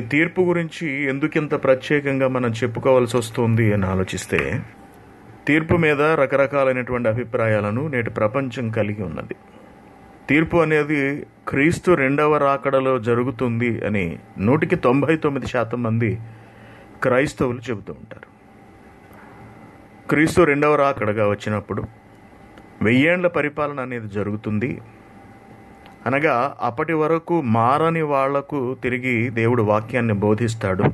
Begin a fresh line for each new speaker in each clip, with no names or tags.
ఈ తీర్పు గురించి ఎందుకింత ప్రత్యేకంగా మనం చెప్పుకోవాల్సి వస్తుంది అని ఆలోచిస్తే తీర్పు మీద రకరకాలైనటువంటి అభిప్రాయాలను నేటి ప్రపంచం కలిగి ఉన్నది తీర్పు అనేది క్రీస్తు రెండవ రాకడలో జరుగుతుంది అని నూటికి తొంభై తొమ్మిది శాతం మంది క్రైస్తవులు చెబుతూ ఉంటారు క్రీస్తు రెండవ రాకడగా వచ్చినప్పుడు వెయ్యేండ్ల పరిపాలన అనేది జరుగుతుంది అనగా అప్పటి వరకు మారని వాళ్లకు తిరిగి దేవుడు వాక్యాన్ని బోధిస్తాడు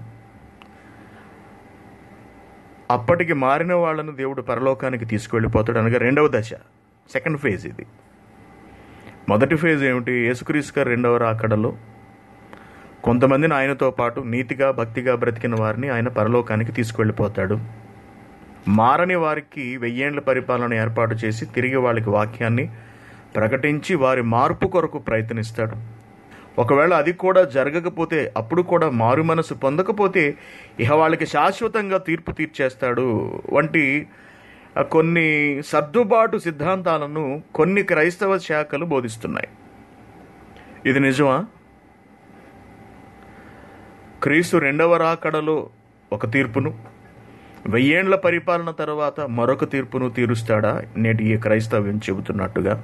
అప్పటికి మారిన వాళ్ళను దేవుడు పరలోకానికి తీసుకువెళ్ళిపోతాడు అనగా రెండవ దశ సెకండ్ ఫేజ్ ఇది మొదటి ఫేజ్ ఏమిటి యేసుక్రీస్ గారు రెండవ రాకడలో కొంతమందిని ఆయనతో పాటు నీతిగా భక్తిగా బ్రతికిన వారిని ఆయన పరలోకానికి తీసుకువెళ్ళిపోతాడు మారని వారికి వెయ్యేండ్ల పరిపాలన ఏర్పాటు చేసి తిరిగి వాళ్ళకి వాక్యాన్ని ప్రకటించి వారి మార్పు కొరకు ప్రయత్నిస్తాడు ఒకవేళ అది కూడా జరగకపోతే అప్పుడు కూడా మారు మనసు పొందకపోతే ఇహ వాళ్ళకి శాశ్వతంగా తీర్పు తీర్చేస్తాడు వంటి కొన్ని సర్దుబాటు సిద్ధాంతాలను కొన్ని క్రైస్తవ శాఖలు బోధిస్తున్నాయి ఇది నిజమా క్రీస్తు రెండవ రాకడలో ఒక తీర్పును వెయ్యేండ్ల పరిపాలన తర్వాత మరొక తీర్పును తీరుస్తాడా నేటి ఈ క్రైస్తవ్యం చెబుతున్నట్టుగా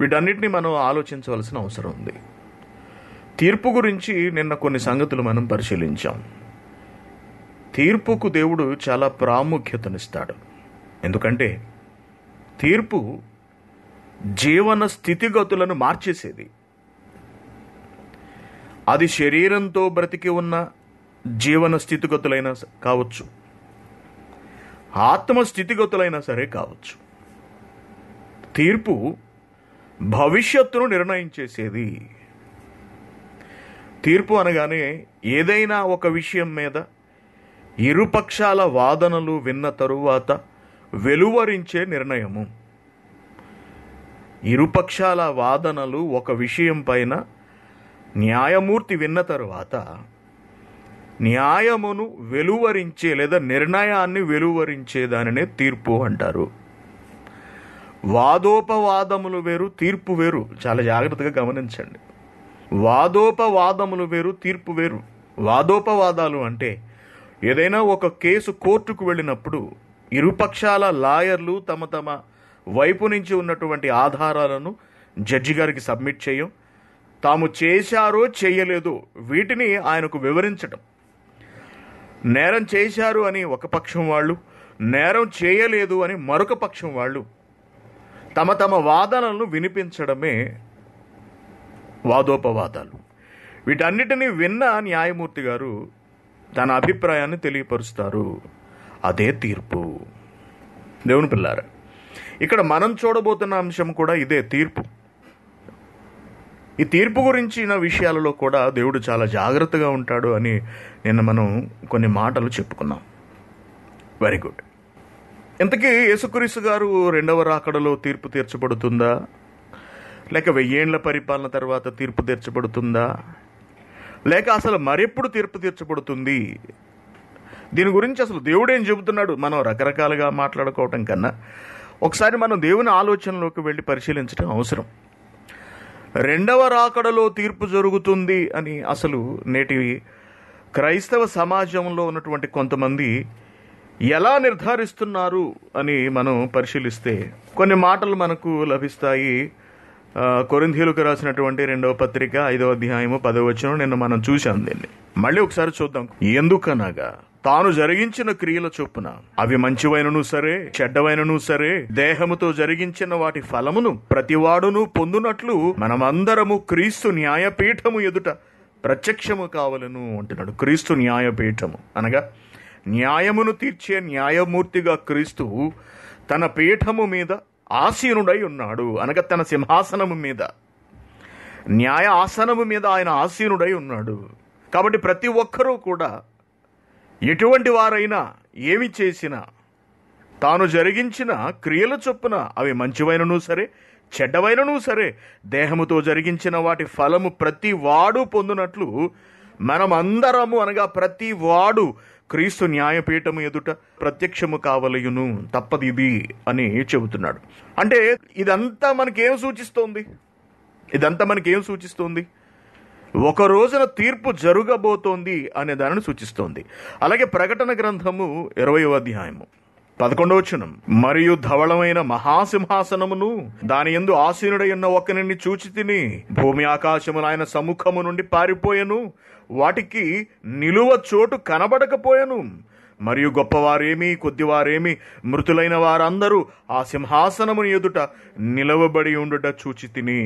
వీటన్నిటిని మనం ఆలోచించవలసిన అవసరం ఉంది తీర్పు గురించి నిన్న కొన్ని సంగతులు మనం పరిశీలించాం తీర్పుకు దేవుడు చాలా ప్రాముఖ్యతనిస్తాడు ఎందుకంటే తీర్పు జీవన స్థితిగతులను మార్చేసేది అది శరీరంతో బ్రతికి ఉన్న జీవన స్థితిగతులైనా కావచ్చు ఆత్మ స్థితిగతులైనా సరే కావచ్చు తీర్పు భవిష్యత్తును నిర్ణయించేసేది తీర్పు అనగానే ఏదైనా ఒక విషయం మీద ఇరుపక్షాల వాదనలు విన్న తరువాత వెలువరించే నిర్ణయము ఇరుపక్షాల వాదనలు ఒక విషయం పైన న్యాయమూర్తి విన్న తరువాత న్యాయమును వెలువరించే లేదా నిర్ణయాన్ని వెలువరించే దానినే తీర్పు అంటారు వాదోపవాదములు వేరు తీర్పు వేరు చాలా జాగ్రత్తగా గమనించండి వాదోపవాదములు వేరు తీర్పు వేరు వాదోపవాదాలు అంటే ఏదైనా ఒక కేసు కోర్టుకు వెళ్ళినప్పుడు ఇరుపక్షాల లాయర్లు తమ తమ వైపు నుంచి ఉన్నటువంటి ఆధారాలను జడ్జి గారికి సబ్మిట్ చేయం తాము చేశారో చేయలేదో వీటిని ఆయనకు వివరించటం నేరం చేశారు అని ఒక పక్షం వాళ్ళు నేరం చేయలేదు అని మరొక పక్షం వాళ్ళు తమ తమ వాదనలను వినిపించడమే వాదోపవాదాలు వీటన్నిటినీ విన్న న్యాయమూర్తి గారు తన అభిప్రాయాన్ని తెలియపరుస్తారు అదే తీర్పు దేవుని పిల్లార ఇక్కడ మనం చూడబోతున్న అంశం కూడా ఇదే తీర్పు ఈ తీర్పు గురించిన విషయాలలో కూడా దేవుడు చాలా జాగ్రత్తగా ఉంటాడు అని నిన్న మనం కొన్ని మాటలు చెప్పుకున్నాం వెరీ గుడ్ ఇంతకీ యేసుక్రీస్తు గారు రెండవ రాకడలో తీర్పు తీర్చబడుతుందా లేక వెయ్యేండ్ల పరిపాలన తర్వాత తీర్పు తీర్చబడుతుందా లేక అసలు మరెప్పుడు తీర్పు తీర్చబడుతుంది దీని గురించి అసలు దేవుడు ఏం చెబుతున్నాడు మనం రకరకాలుగా మాట్లాడుకోవటం కన్నా ఒకసారి మనం దేవుని ఆలోచనలోకి వెళ్ళి పరిశీలించడం అవసరం రెండవ రాకడలో తీర్పు జరుగుతుంది అని అసలు నేటి క్రైస్తవ సమాజంలో ఉన్నటువంటి కొంతమంది ఎలా నిర్ధారిస్తున్నారు అని మనం పరిశీలిస్తే కొన్ని మాటలు మనకు లభిస్తాయి కొరింధీలకు రాసినటువంటి రెండవ పత్రిక ఐదవ అధ్యాయము పదవచనం నిన్న మనం చూశాం దీన్ని మళ్ళీ ఒకసారి చూద్దాం ఎందుకనగా తాను జరిగించిన క్రియల చొప్పున అవి మంచివైనను సరే చెడ్డవైనను సరే దేహముతో జరిగించిన వాటి ఫలమును ప్రతివాడును పొందునట్లు మనమందరము క్రీస్తు న్యాయపీఠము ఎదుట ప్రత్యక్షము కావలను అంటున్నాడు క్రీస్తు న్యాయపీఠము అనగా న్యాయమును తీర్చే న్యాయమూర్తిగా క్రీస్తు తన పీఠము మీద ఆసీనుడై ఉన్నాడు అనగా తన సింహాసనము మీద న్యాయ ఆసనము మీద ఆయన ఆసీనుడై ఉన్నాడు కాబట్టి ప్రతి ఒక్కరూ కూడా ఎటువంటి వారైనా ఏమి చేసినా తాను జరిగించిన క్రియల చొప్పున అవి మంచివైనను సరే చెడ్డవైనను సరే దేహముతో జరిగించిన వాటి ఫలము ప్రతి వాడు పొందినట్లు మనమందరము అనగా ప్రతి వాడు క్రీస్తు న్యాయపీఠము ఎదుట ప్రత్యక్షము కావలయును తప్పది ఇది అని చెబుతున్నాడు అంటే ఇదంతా మనకేం సూచిస్తోంది ఇదంతా మనకేం సూచిస్తోంది ఒక రోజున తీర్పు జరగబోతోంది అనే దానిని సూచిస్తోంది అలాగే ప్రకటన గ్రంథము ఇరవయో అధ్యాయము పదకొండవచనం మరియు ధవళమైన మహాసింహాసనమును దాని ఎందు ఆసీనుడై ఉన్న ఒకరిని చూచి తిని భూమి ఆకాశములు ఆయన సముఖము నుండి పారిపోయెను వాటికి నిలువ చోటు కనబడకపోయాను మరియు గొప్పవారేమి కొద్దివారేమి మృతులైన వారందరూ ఆ సింహాసనముని ఎదుట నిలవబడి ఉండుట చూచి తిని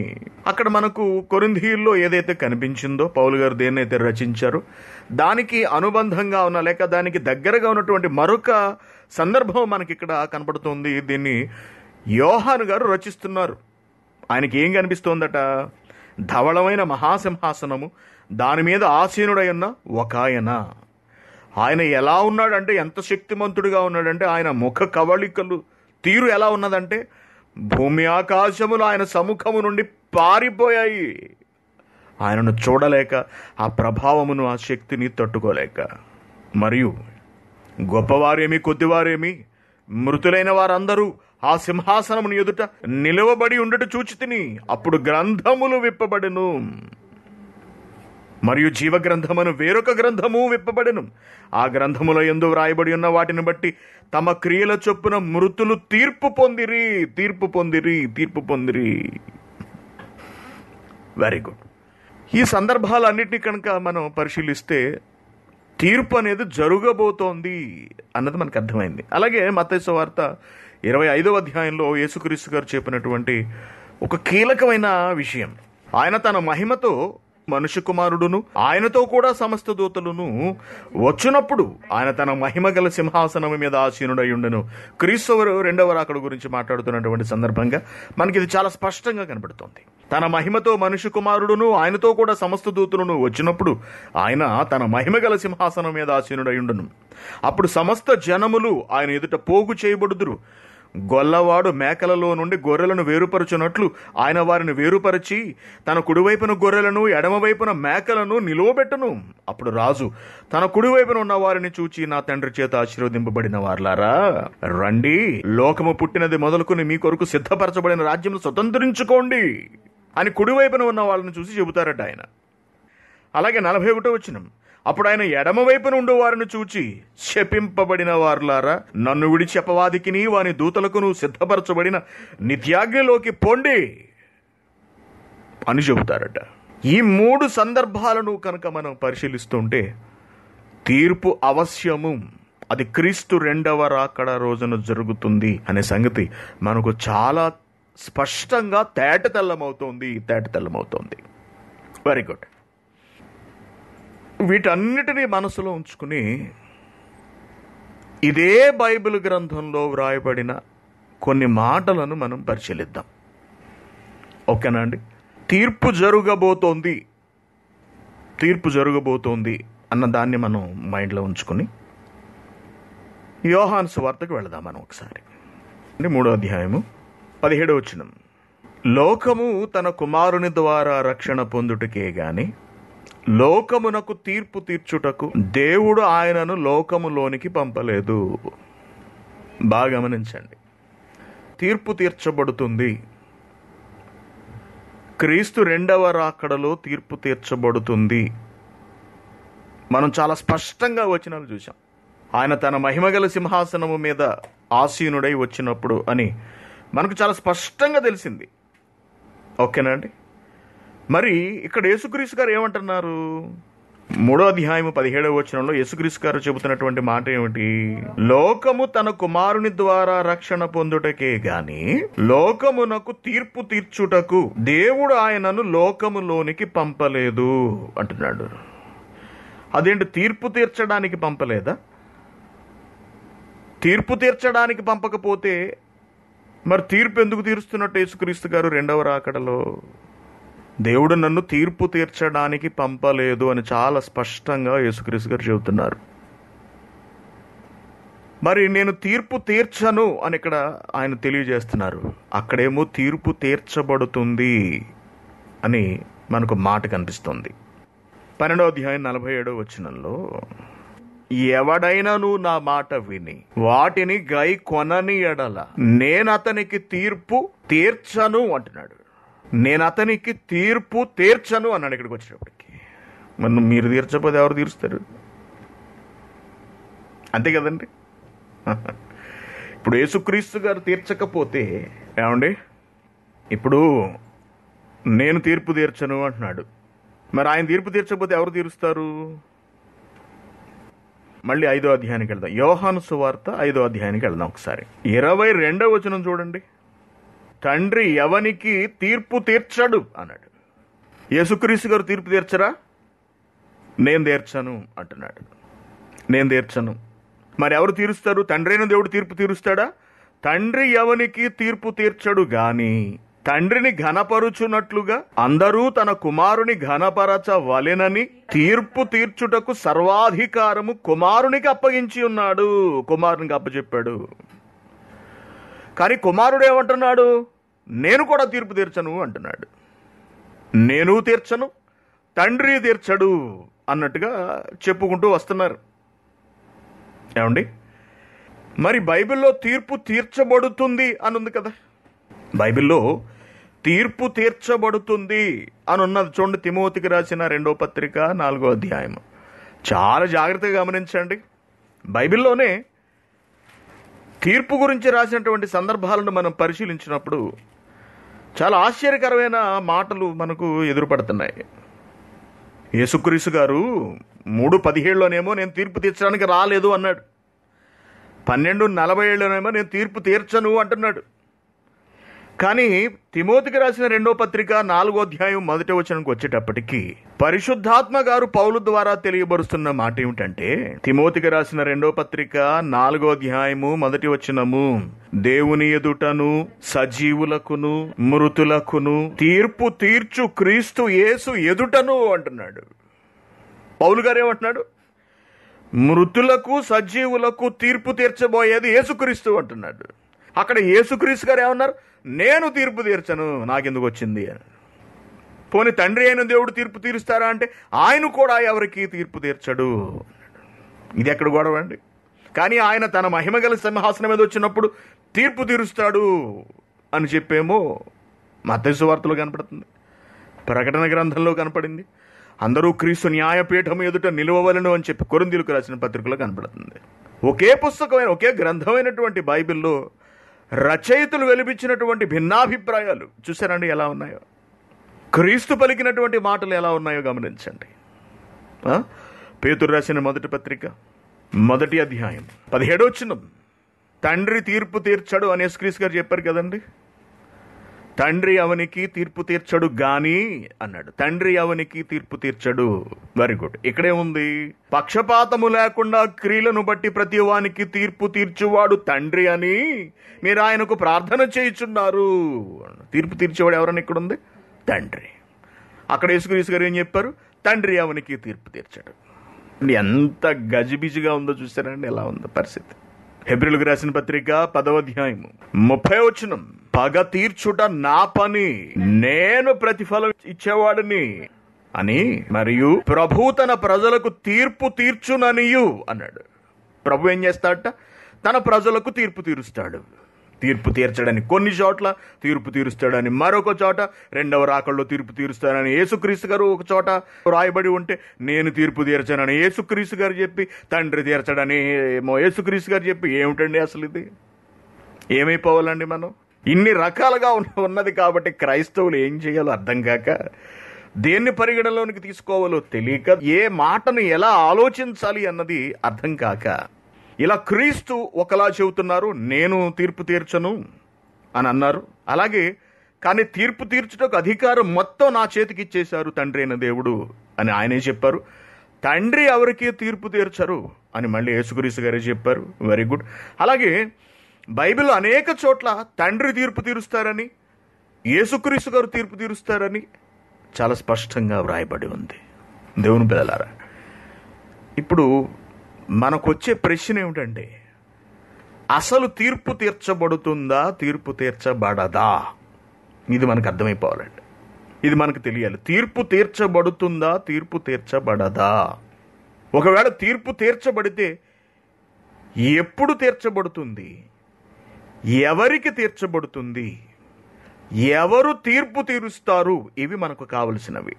అక్కడ మనకు కొరింధీల్లో ఏదైతే కనిపించిందో పౌలు గారు దేన్నైతే రచించారు దానికి అనుబంధంగా ఉన్న లేక దానికి దగ్గరగా ఉన్నటువంటి మరొక సందర్భం మనకి ఇక్కడ కనపడుతుంది దీన్ని యోహాను గారు రచిస్తున్నారు ఆయనకి ఏం కనిపిస్తోందట ధవళమైన మహాసింహాసనము దాని మీద ఆసీనుడై ఉన్న ఒక ఆయన ఆయన ఎలా ఉన్నాడంటే ఎంత శక్తిమంతుడిగా ఉన్నాడంటే ఆయన ముఖ కవళికలు తీరు ఎలా ఉన్నదంటే భూమి ఆకాశములు ఆయన సముఖము నుండి పారిపోయాయి ఆయనను చూడలేక ఆ ప్రభావమును ఆ శక్తిని తట్టుకోలేక మరియు గొప్పవారేమి కొద్దివారేమి మృతులైన వారందరూ ఆ సింహాసనమును ఎదుట నిలవబడి ఉండట చూచి తిని అప్పుడు గ్రంథములు విప్పబడును మరియు జీవగ్రంథమును వేరొక గ్రంథము విప్పబడెను ఆ గ్రంథముల ఎందు వ్రాయబడి ఉన్న వాటిని బట్టి తమ క్రియల చొప్పున మృతులు తీర్పు పొందిరి తీర్పు పొందిరి తీర్పు పొందిరి వెరీ గుడ్ ఈ సందర్భాలన్నింటినీ కనుక మనం పరిశీలిస్తే తీర్పు అనేది జరగబోతోంది అన్నది మనకు అర్థమైంది అలాగే మతేశ్వ వార్త ఇరవై ఐదవ అధ్యాయంలో యేసుక్రీస్తు గారు చెప్పినటువంటి ఒక కీలకమైన విషయం ఆయన తన మహిమతో మనుష్య కుమారుడును ఆయనతో కూడా సమస్త దూతలును వచ్చినప్పుడు ఆయన తన మహిమ గల సింహాసనం మీద ఆసీనుడై ఉండను క్రీస్తువరు రెండవ రాకడు గురించి మాట్లాడుతున్నటువంటి సందర్భంగా మనకి ఇది చాలా స్పష్టంగా కనబడుతోంది తన మహిమతో మనుష్య కుమారుడును ఆయనతో కూడా సమస్త దూతులను వచ్చినప్పుడు ఆయన తన మహిమ గల సింహాసనం మీద ఆసీనుడై ఉండను అప్పుడు సమస్త జనములు ఆయన ఎదుట పోగు చేయబడుదురు గొల్లవాడు మేకలలో నుండి గొర్రెలను వేరుపరచునట్లు ఆయన వారిని వేరుపరచి తన కుడివైపున గొర్రెలను ఎడమవైపున మేకలను నిలువబెట్టను అప్పుడు రాజు తన కుడివైపున ఉన్న వారిని చూచి నా తండ్రి చేత ఆశీర్వదింపబడిన వారులారా రండి లోకము పుట్టినది మొదలుకుని మీ కొరకు సిద్ధపరచబడిన రాజ్యం స్వతంత్రించుకోండి అని కుడివైపున ఉన్న వాళ్ళని చూసి చెబుతారట ఆయన అలాగే నలభై ఒకటో వచ్చినాం అప్పుడు ఆయన ఎడమవైపున ఉండు వారిని చూచి శపింపబడిన వారులారా నన్ను విడిచి అపవాదికిని వాని దూతలకును సిద్ధపరచబడిన నిత్యాగ్నిలోకి పొండి అని చెబుతారట ఈ మూడు సందర్భాలను కనుక మనం పరిశీలిస్తుంటే తీర్పు అవశ్యము అది క్రీస్తు రెండవ రాకడ రోజున జరుగుతుంది అనే సంగతి మనకు చాలా స్పష్టంగా తేట తెల్లమవుతోంది వెరీ గుడ్ వీటన్నిటినీ మనసులో ఉంచుకుని ఇదే బైబిల్ గ్రంథంలో వ్రాయబడిన కొన్ని మాటలను మనం పరిశీలిద్దాం ఓకేనా అండి తీర్పు జరగబోతోంది తీర్పు జరగబోతోంది అన్న దాన్ని మనం మైండ్లో ఉంచుకుని యోహాన్స్ వార్తకు వెళదాం మనం ఒకసారి మూడో అధ్యాయము పదిహేడో వచ్చినం లోకము తన కుమారుని ద్వారా రక్షణ పొందుటకే గాని లోకమునకు తీర్పు తీర్చుటకు దేవుడు ఆయనను లోకములోనికి పంపలేదు బాగా గమనించండి తీర్పు తీర్చబడుతుంది క్రీస్తు రెండవ రాకడలో తీర్పు తీర్చబడుతుంది మనం చాలా స్పష్టంగా వచనాలు చూసాం ఆయన తన మహిమగల సింహాసనము మీద ఆసీనుడై వచ్చినప్పుడు అని మనకు చాలా స్పష్టంగా తెలిసింది ఓకేనా అండి మరి ఇక్కడ యేసుక్రీస్ గారు ఏమంటున్నారు మూడో అధ్యాయం పదిహేడవ వచనంలో యేసుక్రీస్ గారు చెబుతున్నటువంటి మాట ఏమిటి లోకము తన కుమారుని ద్వారా రక్షణ పొందుటకే గాని లోకమునకు తీర్పు తీర్చుటకు దేవుడు ఆయనను లోకములోనికి పంపలేదు అంటున్నాడు అదేంటి తీర్పు తీర్చడానికి పంపలేదా తీర్పు తీర్చడానికి పంపకపోతే మరి తీర్పు ఎందుకు తీరుస్తున్నట్టు యేసుక్రీస్తు గారు రెండవ రాకడలో దేవుడు నన్ను తీర్పు తీర్చడానికి పంపలేదు అని చాలా స్పష్టంగా యేసుక్రీస్ గారు చెబుతున్నారు మరి నేను తీర్పు తీర్చను అని ఇక్కడ ఆయన తెలియజేస్తున్నారు అక్కడేమో తీర్పు తీర్చబడుతుంది అని మనకు మాట కనిపిస్తుంది పన్నెండో అధ్యాయం నలభై ఏడో వచ్చినంలో ఎవడైనా నువ్వు నా మాట విని వాటిని గై కొనని ఎడల నేను అతనికి తీర్పు తీర్చను అంటున్నాడు నేను అతనికి తీర్పు తీర్చను అన్నాడు ఇక్కడికి వచ్చేటప్పటికి మరి మీరు తీర్చకపోతే ఎవరు తీరుస్తారు అంతే కదండి ఇప్పుడు యేసుక్రీస్తు గారు తీర్చకపోతే ఏమండి ఇప్పుడు నేను తీర్పు తీర్చను అంటున్నాడు మరి ఆయన తీర్పు తీర్చకపోతే ఎవరు తీరుస్తారు మళ్ళీ ఐదో అధ్యాయానికి వెళ్దాం యోహాను సువార్త ఐదో అధ్యాయానికి వెళ్దాం ఒకసారి ఇరవై రెండవ వచనం చూడండి తండ్రి ఎవనికి తీర్పు తీర్చడు అన్నాడు యేసుక్రీస్తు గారు తీర్పు తీర్చరా నేను తీర్చను అంటున్నాడు నేను తీర్చను మరి ఎవరు తీరుస్తారు అయిన దేవుడు తీర్పు తీరుస్తాడా తండ్రి ఎవనికి తీర్పు తీర్చడు గాని తండ్రిని ఘనపరుచున్నట్లుగా అందరూ తన కుమారుని ఘనపరచవలెనని తీర్పు తీర్చుటకు సర్వాధికారము కుమారునికి అప్పగించి ఉన్నాడు కుమారునికి అప్పచెప్పాడు కానీ కుమారుడు ఏమంటున్నాడు నేను కూడా తీర్పు తీర్చను అంటున్నాడు నేను తీర్చను తండ్రి తీర్చడు అన్నట్టుగా చెప్పుకుంటూ వస్తున్నారు ఏమండి మరి బైబిల్లో తీర్పు తీర్చబడుతుంది అనుంది కదా బైబిల్లో తీర్పు తీర్చబడుతుంది ఉన్నది చూడండి తిమోతికి రాసిన రెండో పత్రిక నాలుగో అధ్యాయం చాలా జాగ్రత్తగా గమనించండి బైబిల్లోనే తీర్పు గురించి రాసినటువంటి సందర్భాలను మనం పరిశీలించినప్పుడు చాలా ఆశ్చర్యకరమైన మాటలు మనకు ఎదురుపడుతున్నాయి యేసుక్రీసు గారు మూడు పదిహేడులోనేమో నేను తీర్పు తీర్చడానికి రాలేదు అన్నాడు పన్నెండు నలభై ఏళ్ళలోనేమో నేను తీర్పు తీర్చను అంటున్నాడు కానీ తిమోతికి రాసిన రెండో పత్రిక నాలుగో అధ్యాయం మొదటి వచనంకి వచ్చేటప్పటికి పరిశుద్ధాత్మ గారు పౌలు ద్వారా తెలియబరుస్తున్న మాట ఏమిటంటే తిమోతికి రాసిన రెండో పత్రిక నాలుగో అధ్యాయము మొదటి వచనము దేవుని ఎదుటను సజీవులకును మృతులకును తీర్పు తీర్చు క్రీస్తు యేసు ఎదుటను అంటున్నాడు పౌలు గారు ఏమంటున్నాడు మృతులకు సజీవులకు తీర్పు తీర్చబోయేది యేసుక్రీస్తు అంటున్నాడు అక్కడ యేసుక్రీస్తు గారు ఏమన్నారు నేను తీర్పు తీర్చను నాకెందుకు వచ్చింది అని పోని తండ్రి అయిన దేవుడు తీర్పు తీరుస్తారా అంటే ఆయన కూడా ఎవరికి తీర్పు తీర్చడు ఇది ఎక్కడ గొడవ అండి కానీ ఆయన తన మహిమ గల సింహాసనం మీద వచ్చినప్పుడు తీర్పు తీరుస్తాడు అని చెప్పేమో మతసు వార్తలో కనపడుతుంది ప్రకటన గ్రంథంలో కనపడింది అందరూ క్రీస్తు న్యాయపీఠం ఎదుట నిలవవలను అని చెప్పి కొరందీలకు రాసిన పత్రికలో కనపడుతుంది ఒకే పుస్తకమైన ఒకే గ్రంథమైనటువంటి బైబిల్లో రచయితలు వెలిపించినటువంటి భిన్నాభిప్రాయాలు చూసారండి ఎలా ఉన్నాయో క్రీస్తు పలికినటువంటి మాటలు ఎలా ఉన్నాయో గమనించండి పేతురు రాసిన మొదటి పత్రిక మొదటి అధ్యాయం పదిహేడో చిన్నం తండ్రి తీర్పు తీర్చాడు అని క్రీస్ గారు చెప్పారు కదండి తండ్రి అవనికి తీర్పు తీర్చడు గాని అన్నాడు తండ్రి అవనికి తీర్పు తీర్చడు వెరీ గుడ్ ఇక్కడే ఉంది పక్షపాతము లేకుండా క్రియలను బట్టి ప్రతి వానికి తీర్పు తీర్చువాడు తండ్రి అని మీరు ఆయనకు ప్రార్థన చేయుచున్నారు తీర్పు తీర్చేవాడు ఎవరని ఇక్కడ ఉంది తండ్రి అక్కడ యేసుక్రీసు గారు ఏం చెప్పారు తండ్రి అవనికి తీర్పు తీర్చాడు ఎంత గజిబిజిగా ఉందో చూసారండి ఎలా ఉందో పరిస్థితి హెబ్రిల్కి రాసిన పత్రిక పదవ అధ్యాయము ముప్పై వచనం పగ తీర్చుట నా పని నేను ప్రతిఫలం ఇచ్చేవాడిని అని మరియు ప్రభు తన ప్రజలకు తీర్పు తీర్చుననియు అన్నాడు ప్రభు ఏం చేస్తాడట తన ప్రజలకు తీర్పు తీరుస్తాడు తీర్పు తీర్చడని కొన్ని చోట్ల తీర్పు తీరుస్తాడని మరొక చోట రెండవ రాకల్లో తీర్పు తీరుస్తాడని యేసుక్రీస్తు గారు ఒక చోట రాయబడి ఉంటే నేను తీర్పు తీర్చానని యేసుక్రీస్తు గారు చెప్పి తండ్రి తీర్చడని ఏమో యేసుక్రీస్తు గారు చెప్పి ఏమిటండి అసలు ఇది ఏమైపోవాలండి మనం ఇన్ని రకాలుగా ఉన్నది కాబట్టి క్రైస్తవులు ఏం చేయాలో అర్థం కాక దేన్ని పరిగణలోనికి తీసుకోవాలో తెలియక ఏ మాటను ఎలా ఆలోచించాలి అన్నది అర్థం కాక ఇలా క్రీస్తు ఒకలా చెబుతున్నారు నేను తీర్పు తీర్చను అని అన్నారు అలాగే కానీ తీర్పు తీర్చుటకు అధికారం మొత్తం నా చేతికి ఇచ్చేశారు తండ్రి అయిన దేవుడు అని ఆయనే చెప్పారు తండ్రి ఎవరికి తీర్పు తీర్చరు అని మళ్ళీ యేసుక్రీస్తు గారే చెప్పారు వెరీ గుడ్ అలాగే బైబిల్ అనేక చోట్ల తండ్రి తీర్పు తీరుస్తారని యేసుక్రీస్తు గారు తీర్పు తీరుస్తారని చాలా స్పష్టంగా వ్రాయబడి ఉంది దేవుని పిల్లలారా ఇప్పుడు మనకు వచ్చే ప్రశ్న ఏమిటంటే అసలు తీర్పు తీర్చబడుతుందా తీర్పు తీర్చబడదా ఇది మనకు అర్థమైపోవాలండి ఇది మనకు తెలియాలి తీర్పు తీర్చబడుతుందా తీర్పు తీర్చబడదా ఒకవేళ తీర్పు తీర్చబడితే ఎప్పుడు తీర్చబడుతుంది ఎవరికి తీర్చబడుతుంది ఎవరు తీర్పు తీరుస్తారు ఇవి మనకు కావలసినవి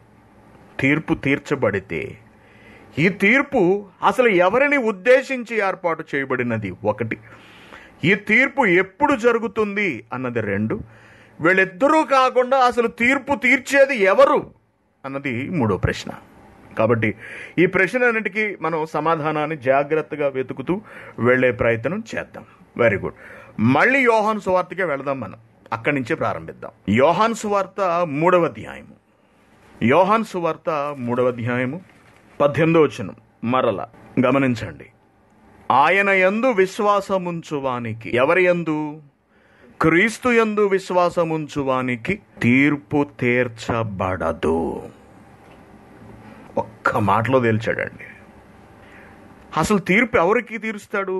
తీర్పు తీర్చబడితే ఈ తీర్పు అసలు ఎవరిని ఉద్దేశించి ఏర్పాటు చేయబడినది ఒకటి ఈ తీర్పు ఎప్పుడు జరుగుతుంది అన్నది రెండు వీళ్ళిద్దరూ కాకుండా అసలు తీర్పు తీర్చేది ఎవరు అన్నది మూడో ప్రశ్న కాబట్టి ఈ ప్రశ్నలన్నిటికీ మనం సమాధానాన్ని జాగ్రత్తగా వెతుకుతూ వెళ్ళే ప్రయత్నం చేద్దాం వెరీ గుడ్ మళ్ళీ యోహాను సువార్తకే వెళదాం మనం అక్కడి నుంచే ప్రారంభిద్దాం యోహాన్ సువార్త మూడవ అధ్యాయము యోహాన్ సువార్త మూడవ అధ్యాయము పద్దెనిమిదో వచనం మరల గమనించండి ఆయన ఎందు విశ్వాసముంచువానికి ఎవరి ఎందు క్రీస్తు యందు విశ్వాసముంచువానికి తీర్పు తీర్చబడదు ఒక్క మాటలో తేల్చాడండి అసలు తీర్పు ఎవరికి తీరుస్తాడు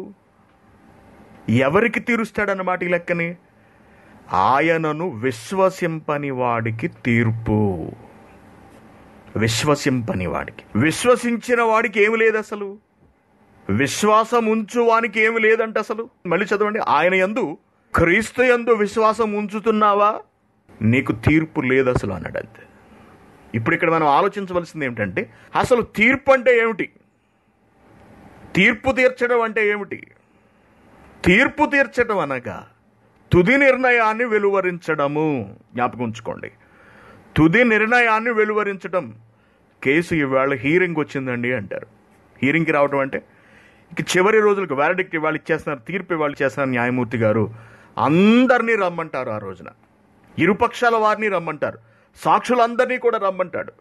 ఎవరికి తీరుస్తాడన్నమాట ఈ లెక్కని ఆయనను విశ్వసింపని వాడికి తీర్పు విశ్వసింపని వాడికి విశ్వసించిన వాడికి ఏమి లేదు అసలు విశ్వాసం ఉంచువానికి ఏమి లేదంట అసలు మళ్ళీ చదవండి ఆయన ఎందు క్రీస్తు ఎందు విశ్వాసం ఉంచుతున్నావా నీకు తీర్పు లేదు అసలు అన్నాడు అంతే ఇప్పుడు ఇక్కడ మనం ఆలోచించవలసింది ఏమిటంటే అసలు తీర్పు అంటే ఏమిటి తీర్పు తీర్చడం అంటే ఏమిటి తీర్పు తీర్చడం అనగా తుది నిర్ణయాన్ని వెలువరించడము జ్ఞాపకం ఉంచుకోండి తుది నిర్ణయాన్ని వెలువరించడం కేసు ఇవాళ హీరింగ్ వచ్చిందండి అంటారు హీరింగ్కి రావడం అంటే ఇక చివరి రోజులకు వ్యారడిక్ట్ ఇవాళ ఇచ్చేస్తున్నారు తీర్పు ఇవాళ చేస్తున్నారు న్యాయమూర్తి గారు అందరినీ రమ్మంటారు ఆ రోజున ఇరుపక్షాల వారిని రమ్మంటారు సాక్షులందరినీ కూడా రమ్మంటాడు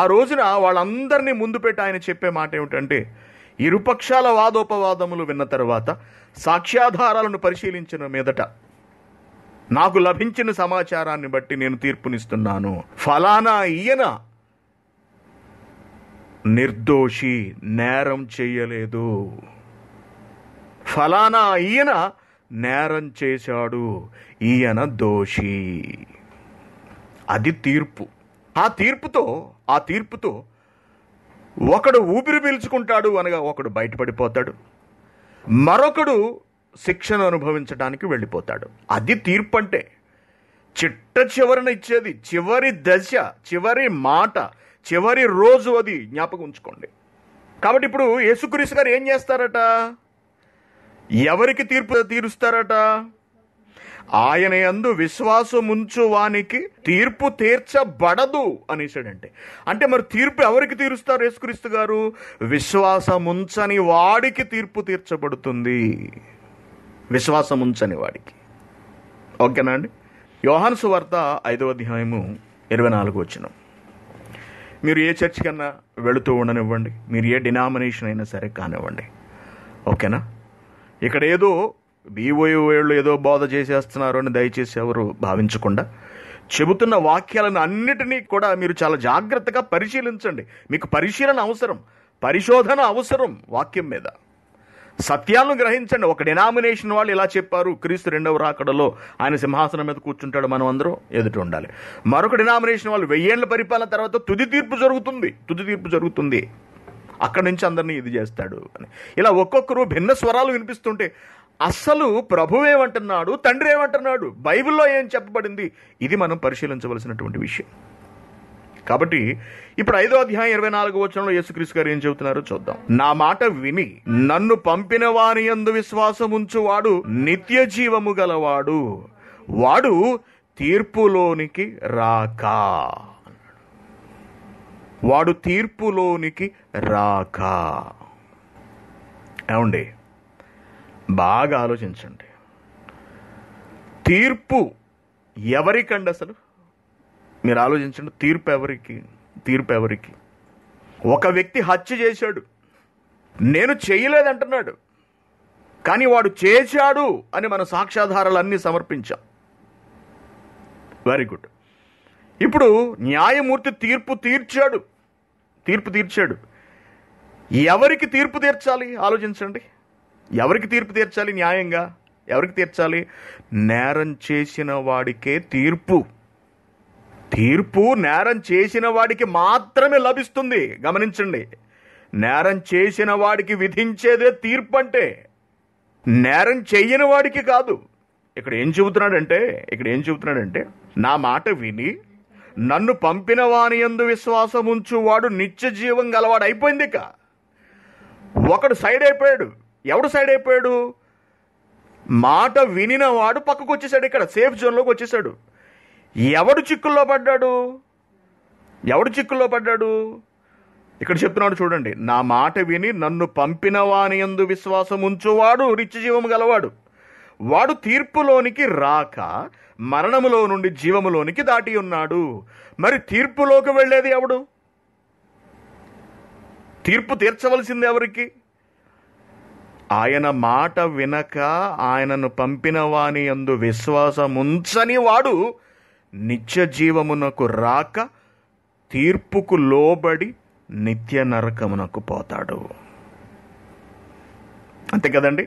ఆ రోజున వాళ్ళందరినీ ముందు పెట్టి ఆయన చెప్పే మాట ఏమిటంటే ఇరుపక్షాల వాదోపవాదములు విన్న తర్వాత సాక్ష్యాధారాలను పరిశీలించిన మీదట నాకు లభించిన సమాచారాన్ని బట్టి నేను తీర్పునిస్తున్నాను ఫలానా ఈయన నిర్దోషి నేరం చేయలేదు ఫలానా ఈయన నేరం చేశాడు ఈయన దోషి అది తీర్పు ఆ తీర్పుతో ఆ తీర్పుతో ఒకడు ఊపిరి పీల్చుకుంటాడు అనగా ఒకడు బయటపడిపోతాడు మరొకడు శిక్షను అనుభవించడానికి వెళ్ళిపోతాడు అది తీర్పు అంటే చిట్ట చివరిన ఇచ్చేది చివరి దశ చివరి మాట చివరి రోజు అది జ్ఞాపకం ఉంచుకోండి కాబట్టి ఇప్పుడు యేసుక్రీస్తు గారు ఏం చేస్తారట ఎవరికి తీర్పు తీరుస్తారట ఆయన యందు విశ్వాసముంచు వానికి తీర్పు తీర్చబడదు అనేసాడంటే అంటే మరి తీర్పు ఎవరికి తీరుస్తారు యేసుక్రీస్తు గారు విశ్వాసముంచని వాడికి తీర్పు తీర్చబడుతుంది విశ్వాసముంచని వాడికి ఓకేనా అండి యోహాను సువార్త ఐదవ అధ్యాయము ఇరవై నాలుగు వచ్చిన మీరు ఏ చర్చికన్నా వెళుతూ ఉండనివ్వండి మీరు ఏ డినామినేషన్ అయినా సరే కానివ్వండి ఓకేనా ఇక్కడ ఏదో బీఓయూ వేళ్ళు ఏదో బోధ చేసేస్తున్నారు అని దయచేసి ఎవరు భావించకుండా చెబుతున్న వాక్యాలను అన్నిటినీ కూడా మీరు చాలా జాగ్రత్తగా పరిశీలించండి మీకు పరిశీలన అవసరం పరిశోధన అవసరం వాక్యం మీద సత్యాలను గ్రహించండి ఒక డినామినేషన్ వాళ్ళు ఇలా చెప్పారు క్రీస్తు రెండవ రాకడలో ఆయన సింహాసనం మీద కూర్చుంటాడు మనం అందరూ ఎదుటి ఉండాలి మరొక డినామినేషన్ వాళ్ళు వెయ్యేళ్ల పరిపాలన తర్వాత తుది తీర్పు జరుగుతుంది తుది తీర్పు జరుగుతుంది అక్కడి నుంచి అందరినీ ఇది చేస్తాడు అని ఇలా ఒక్కొక్కరు భిన్న స్వరాలు వినిపిస్తుంటే అస్సలు ప్రభువు ఏమంటున్నాడు తండ్రి ఏమంటున్నాడు బైబిల్లో ఏం చెప్పబడింది ఇది మనం పరిశీలించవలసినటువంటి విషయం కాబట్టి ఇప్పుడు ఐదో అధ్యాయం ఇరవై నాలుగు వచనంలో యేసుక్రీస్తు గారు ఏం చెబుతున్నారో చూద్దాం నా మాట విని నన్ను పంపిన వారి ఎందు విశ్వాసం ఉంచువాడు నిత్య జీవము గలవాడు వాడు తీర్పులోనికి రాక వాడు తీర్పులోనికి రాక ఏమండి బాగా ఆలోచించండి తీర్పు ఎవరికండి అసలు మీరు ఆలోచించండి తీర్పు ఎవరికి తీర్పు ఎవరికి ఒక వ్యక్తి హత్య చేశాడు నేను చేయలేదంటున్నాడు కానీ వాడు చేశాడు అని మన అన్నీ సమర్పించాం వెరీ గుడ్ ఇప్పుడు న్యాయమూర్తి తీర్పు తీర్చాడు తీర్పు తీర్చాడు ఎవరికి తీర్పు తీర్చాలి ఆలోచించండి ఎవరికి తీర్పు తీర్చాలి న్యాయంగా ఎవరికి తీర్చాలి నేరం చేసిన వాడికే తీర్పు తీర్పు నేరం చేసిన వాడికి మాత్రమే లభిస్తుంది గమనించండి నేరం చేసిన వాడికి విధించేదే తీర్పు అంటే నేరం చెయ్యని వాడికి కాదు ఇక్కడ ఏం చెబుతున్నాడంటే ఇక్కడ ఏం చెబుతున్నాడంటే నా మాట విని నన్ను పంపిన వాని ఎందు విశ్వాసం ఉంచువాడు నిత్య జీవం గలవాడు అయిపోయింది ఇక ఒకడు సైడ్ అయిపోయాడు ఎవడు సైడ్ అయిపోయాడు మాట వినినవాడు పక్కకు వచ్చేసాడు ఇక్కడ సేఫ్ జోన్లోకి వచ్చేసాడు ఎవడు చిక్కుల్లో పడ్డాడు ఎవడు చిక్కుల్లో పడ్డాడు ఇక్కడ చెప్తున్నాడు చూడండి నా మాట విని నన్ను పంపిన వాని ఎందు విశ్వాసం ఉంచువాడు రిచ్ జీవము గలవాడు వాడు తీర్పులోనికి రాక మరణములో నుండి జీవములోనికి దాటి ఉన్నాడు మరి తీర్పులోకి వెళ్ళేది ఎవడు తీర్పు తీర్చవలసింది ఎవరికి ఆయన మాట వినక ఆయనను పంపిన వాని అందు విశ్వాసముంచని వాడు నిత్య జీవమునకు రాక తీర్పుకు లోబడి నిత్య నరకమునకు పోతాడు అంతే కదండి